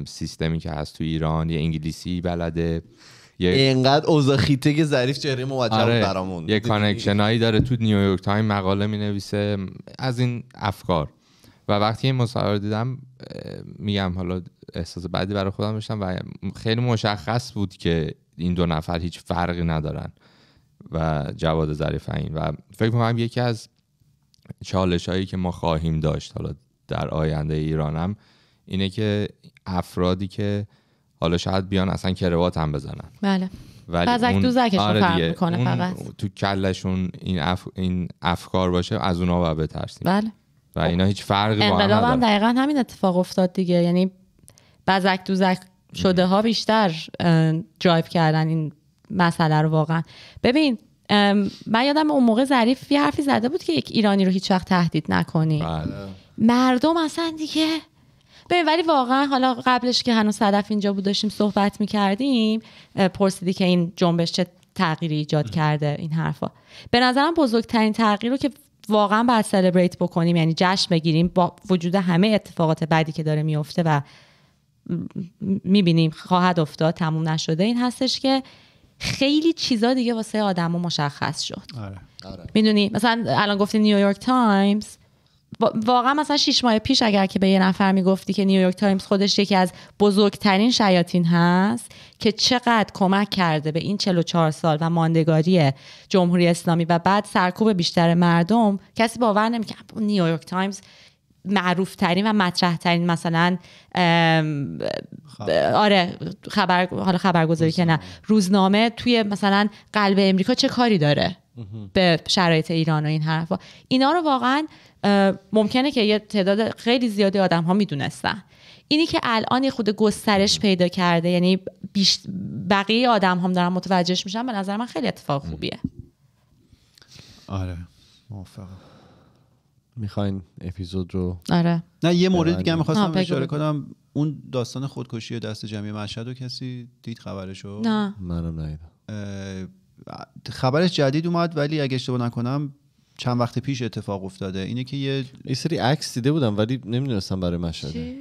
سیستمی که هست تو ایران یه انگلیسی بلده یه اینقدر اوضاع خیته ظریف چهره موجه آره، برامون یه کانکشنایی داره تو نیویورک تایم مقاله می نویسه از این افکار و وقتی این مصاحبه دیدم میگم حالا احساس بعدی برای خودم داشتم و خیلی مشخص بود که این دو نفر هیچ فرقی ندارن و جواد ظریف این و فکر کنم یکی از چالش هایی که ما خواهیم داشت حالا در آینده ایرانم اینه که افرادی که حالا شاید بیان اصلا کروات هم بزنن بله ولی اون دوزکشون آره میکنه فقط تو کلشون این, این افکار باشه از اونها باید بترسیم بله و اینا هیچ فرقی با هم انقلاب هم دقیقا همین اتفاق افتاد دیگه یعنی بزک دوزک شده ها بیشتر جایب کردن این مسئله رو واقعا ببین من یادم اون موقع ظریف یه حرفی زده بود که یک ایرانی رو هیچ وقت تهدید نکنی بله. مردم اصلا دیگه ببین ولی واقعا حالا قبلش که هنوز صدف اینجا بود داشتیم صحبت میکردیم پرسیدی که این جنبش چه تغییری ایجاد کرده این حرفا به نظرم بزرگترین تغییر رو که واقعا باید سلبریت بکنیم یعنی جشن بگیریم با وجود همه اتفاقات بعدی که داره میفته و میبینیم خواهد افتاد تموم نشده این هستش که خیلی چیزا دیگه واسه آدم مشخص شد آره. آره. میدونی مثلا الان گفتی نیویورک تایمز واقعا مثلا شیش ماه پیش اگر که به یه نفر میگفتی که نیویورک تایمز خودش یکی از بزرگترین شیاطین هست که چقدر کمک کرده به این 44 سال و ماندگاری جمهوری اسلامی و بعد سرکوب بیشتر مردم کسی باور که نیویورک تایمز معروف ترین و مطرح ترین مثلا آره خبر حالا خبرگزاری که نه روزنامه توی مثلا قلب امریکا چه کاری داره به شرایط ایران و این حرفا اینا رو واقعا ممکنه که یه تعداد خیلی زیادی آدم ها میدونستن اینی که الان یه خود گسترش پیدا کرده یعنی بیش بقیه آدم هم دارن متوجهش میشن به نظر من خیلی اتفاق خوبیه آره موفق میخواین اپیزود رو آره نه یه مورد دیگه هم میخواستم اشاره کنم اون داستان خودکشی و دست جمعی مشهد رو کسی دید خبرشو نه منم نه خبرش جدید اومد ولی اگه اشتباه نکنم چند وقت پیش اتفاق افتاده اینه که یه یه سری عکس دیده بودم ولی نمیدونستم برای مشهده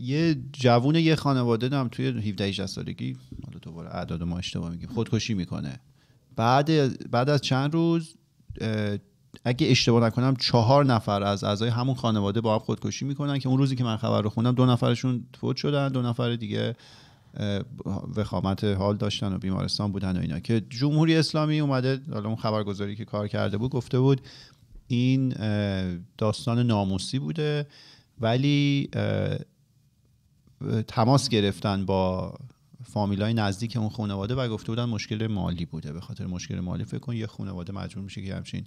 یه جوون یه خانواده دارم توی 17 18 سالگی حالا دوباره اعداد ما اشتباه میگیم خودکشی میکنه بعد بعد از چند روز اگه اشتباه نکنم چهار نفر از اعضای همون خانواده با هم خودکشی میکنن که اون روزی که من خبر رو خوندم دو نفرشون فوت شدن دو نفر دیگه وخامت حال داشتن و بیمارستان بودن و اینا که جمهوری اسلامی اومده حالا اون خبرگزاری که کار کرده بود گفته بود این داستان ناموسی بوده ولی تماس گرفتن با فامیلای نزدیک اون خانواده و گفته بودن مشکل مالی بوده به خاطر مشکل مالی فکر کن یه خانواده مجبور میشه که همچین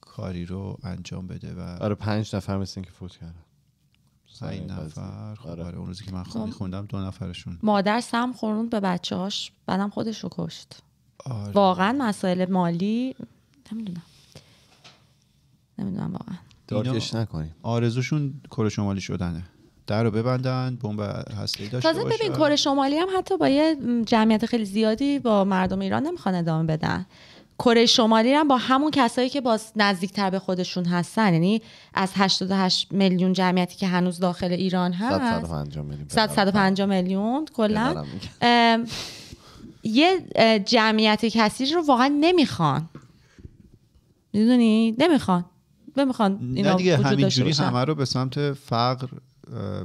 کاری رو انجام بده و آره پنج نفر مثل که فوت کردن سعی آره، نفر خب آره. آره. اون روزی که من خونی خب. خوندم دو نفرشون مادر سم خوروند به بچه‌هاش بعدم خودش رو کشت آره. واقعا مسائل مالی نمیدونم نمیدونم واقعا دارکش نکنیم آرزوشون کره شمالی شدنه در رو ببندن بمب هسته‌ای داشته باشه ببین کره شمالی هم حتی با یه جمعیت خیلی زیادی با مردم ایران نمیخوان ادامه بدن کره شمالی هم با همون کسایی که باز نزدیکتر به خودشون هستن یعنی از 88 میلیون جمعیتی که هنوز داخل ایران هست 150 میلیون کلا یه جمعیت کسی رو واقعا نمیخوان میدونی نمیخوان نمیخوان اینا نه دیگه همینجوری همه رو به سمت فقر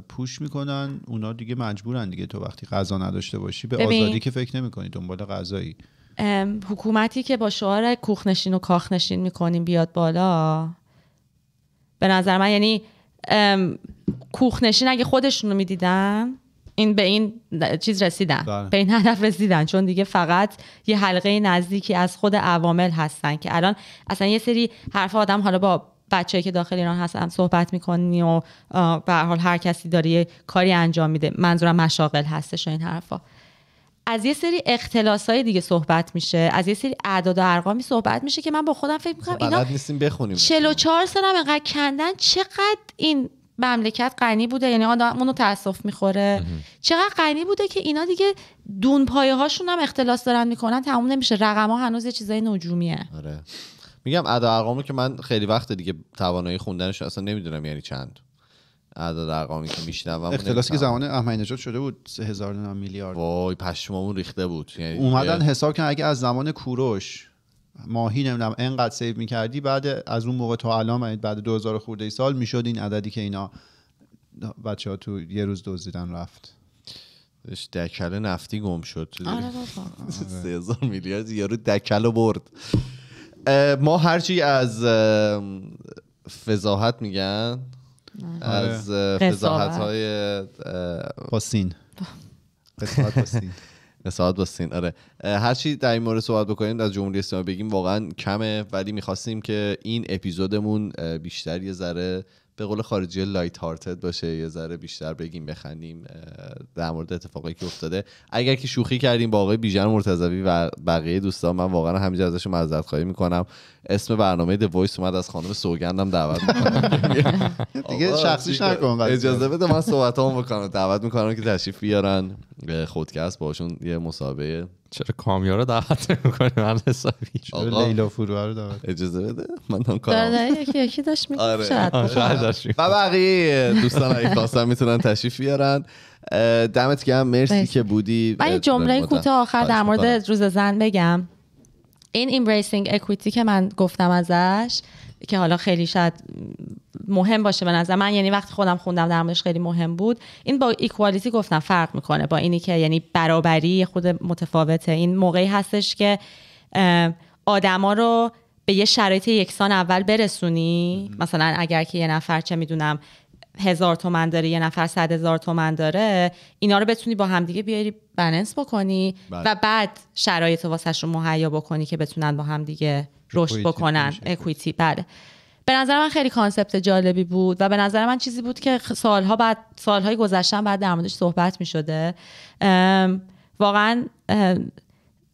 پوش میکنن اونا دیگه مجبورن دیگه تو وقتی غذا نداشته باشی به آزادی که فکر نمیکنی دنبال غذایی حکومتی که با شعار کوخنشین و کاخنشین میکنیم بیاد بالا به نظر من یعنی کوخنشین اگه خودشون رو میدیدن این به این چیز رسیدن بله. به این هدف رسیدن چون دیگه فقط یه حلقه نزدیکی از خود عوامل هستن که الان اصلا یه سری حرف آدم حالا با بچه که داخل ایران هستن صحبت میکنی و به حال هر کسی داره یه کاری انجام میده منظورم مشاغل هستش و این حرفا از یه سری اختلاس های دیگه صحبت میشه از یه سری اعداد و ارقامی صحبت میشه که من با خودم فکر میکنم اینا نیستیم بخونیم 44 هم اینقدر کندن چقدر این مملکت غنی بوده یعنی اونو تاسف میخوره چقدر غنی بوده که اینا دیگه دون پایه هاشون هم اختلاس دارن میکنن تموم نمیشه رقم ها هنوز یه چیزای نجومیه آره. میگم ادا ارقامو که من خیلی وقت دیگه توانایی خوندنش اصلا نمیدونم یعنی چند عدد ارقامی که میشنوم اختلاسی که زمان احمدی نژاد شده بود 3000 میلیارد وای پشمامون ریخته بود یعنی اومدن حساب کردن اگه از زمان کوروش ماهی نمیدونم انقدر سیو میکردی بعد از اون موقع تا الان بعد 2000 خورده ای سال میشد این عددی که اینا بچه ها تو یه روز دزدیدن رفت دکل نفتی گم شد آره بابا هزار میلیارد یارو دکل برد ما هرچی از فضاحت میگن آره. از فضاحت های با سین قصاحت با آره هرچی در این مورد صحبت بکنیم از جمهوری اسلامی بگیم واقعا کمه ولی میخواستیم که این اپیزودمون بیشتر یه ذره به قول خارجی لایت هارتد باشه یه ذره بیشتر بگیم بخندیم در مورد اتفاقایی که افتاده اگر که شوخی کردیم با آقای بیژن مرتضوی و بقیه دوستان من واقعا همینجا ازش معذرت خواهی میکنم اسم برنامه د وایس اومد از خانم سوگندم دعوت دیگه شخصیش نکن اجازه بده من صحبتامو بکنم دعوت میکنم که تشریف بیارن خودکست باشون یه مسابقه چرا کامیار رو دعوت میکنی من حسابی چرا لیلا فروه رو دعوت اجازه بده من هم کارم یکی یکی داشت میگم آره. شاید شاید و بقیه دوستان اگه خواستن میتونن تشریف بیارن دمت گرم مرسی که بودی من یه جمله کوتاه آخر در مورد روز زن بگم این ایمبریسینگ اکویتی که من گفتم ازش که حالا خیلی شاید مهم باشه به نظر من یعنی وقتی خودم خوندم موردش خیلی مهم بود این با ایکوالیتی گفتم فرق میکنه با اینی که یعنی برابری خود متفاوته این موقعی هستش که آدما رو به یه شرایط یکسان اول برسونی مثلا اگر که یه نفر چه میدونم هزار تومن داره یه نفر صد هزار تومن داره اینا رو بتونی با همدیگه بیاری بننس بکنی بله. و بعد شرایط رو مهیا بکنی که بتونن با همدیگه رشد بکنن اکویتی بله به نظر من خیلی کانسپت جالبی بود و به نظر من چیزی بود که سالها بعد سالهای گذشتن بعد در موردش صحبت می شده واقعا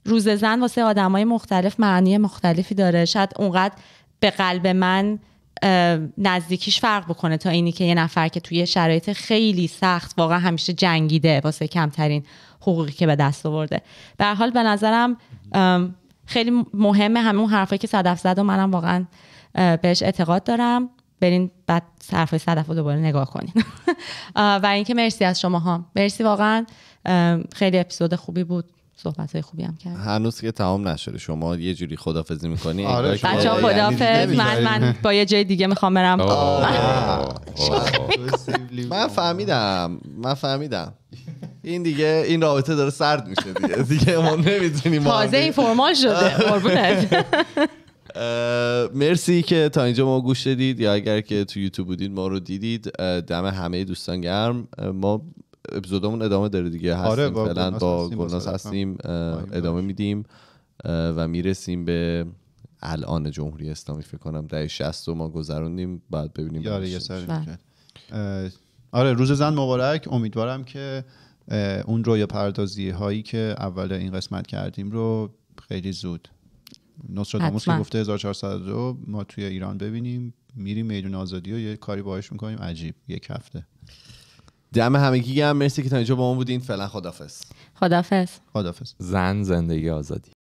روز زن واسه آدم های مختلف معنی مختلفی داره شاید اونقدر به قلب من نزدیکیش فرق بکنه تا اینی که یه نفر که توی شرایط خیلی سخت واقعا همیشه جنگیده واسه کمترین حقوقی که به دست آورده به حال به نظرم خیلی مهمه همون حرفایی که صدف زد و منم واقعا بهش اعتقاد دارم برین بعد حرفای صدف رو دوباره نگاه کنین و اینکه مرسی از شما ها مرسی واقعا خیلی اپیزود خوبی بود صحبت های خوبی هم کرد هنوز که تمام نشده شما یه جوری خدافزی میکنی آره بچه یعنی یعنی خدافز من من با یه جای دیگه میخوام برم من فهمیدم من فهمیدم این دیگه این رابطه داره سرد میشه دیگه دیگه ما نمیتونیم تازه این فرمال شده مرسی که تا اینجا ما گوش دید یا اگر که تو یوتیوب بودید ما رو دیدید دم همه دوستان گرم ما اپیزودمون ادامه داره دیگه آره، هستیم با فعلا با هستیم ادامه میدیم و میرسیم به الان جمهوری اسلامی فکر کنم در 60 ما گذروندیم بعد ببینیم آره یه بله. آره روز زن مبارک امیدوارم که اون روی پردازی هایی که اول این قسمت کردیم رو خیلی زود نصراداموس که گفته 1402 ما توی ایران ببینیم میریم میدون آزادی و یه کاری باهاش میکنیم عجیب یک هفته دم همگی هم مرسی که تا اینجا با ما بودین فعلا خدافظ خدافظ خدافظ زن زندگی آزادی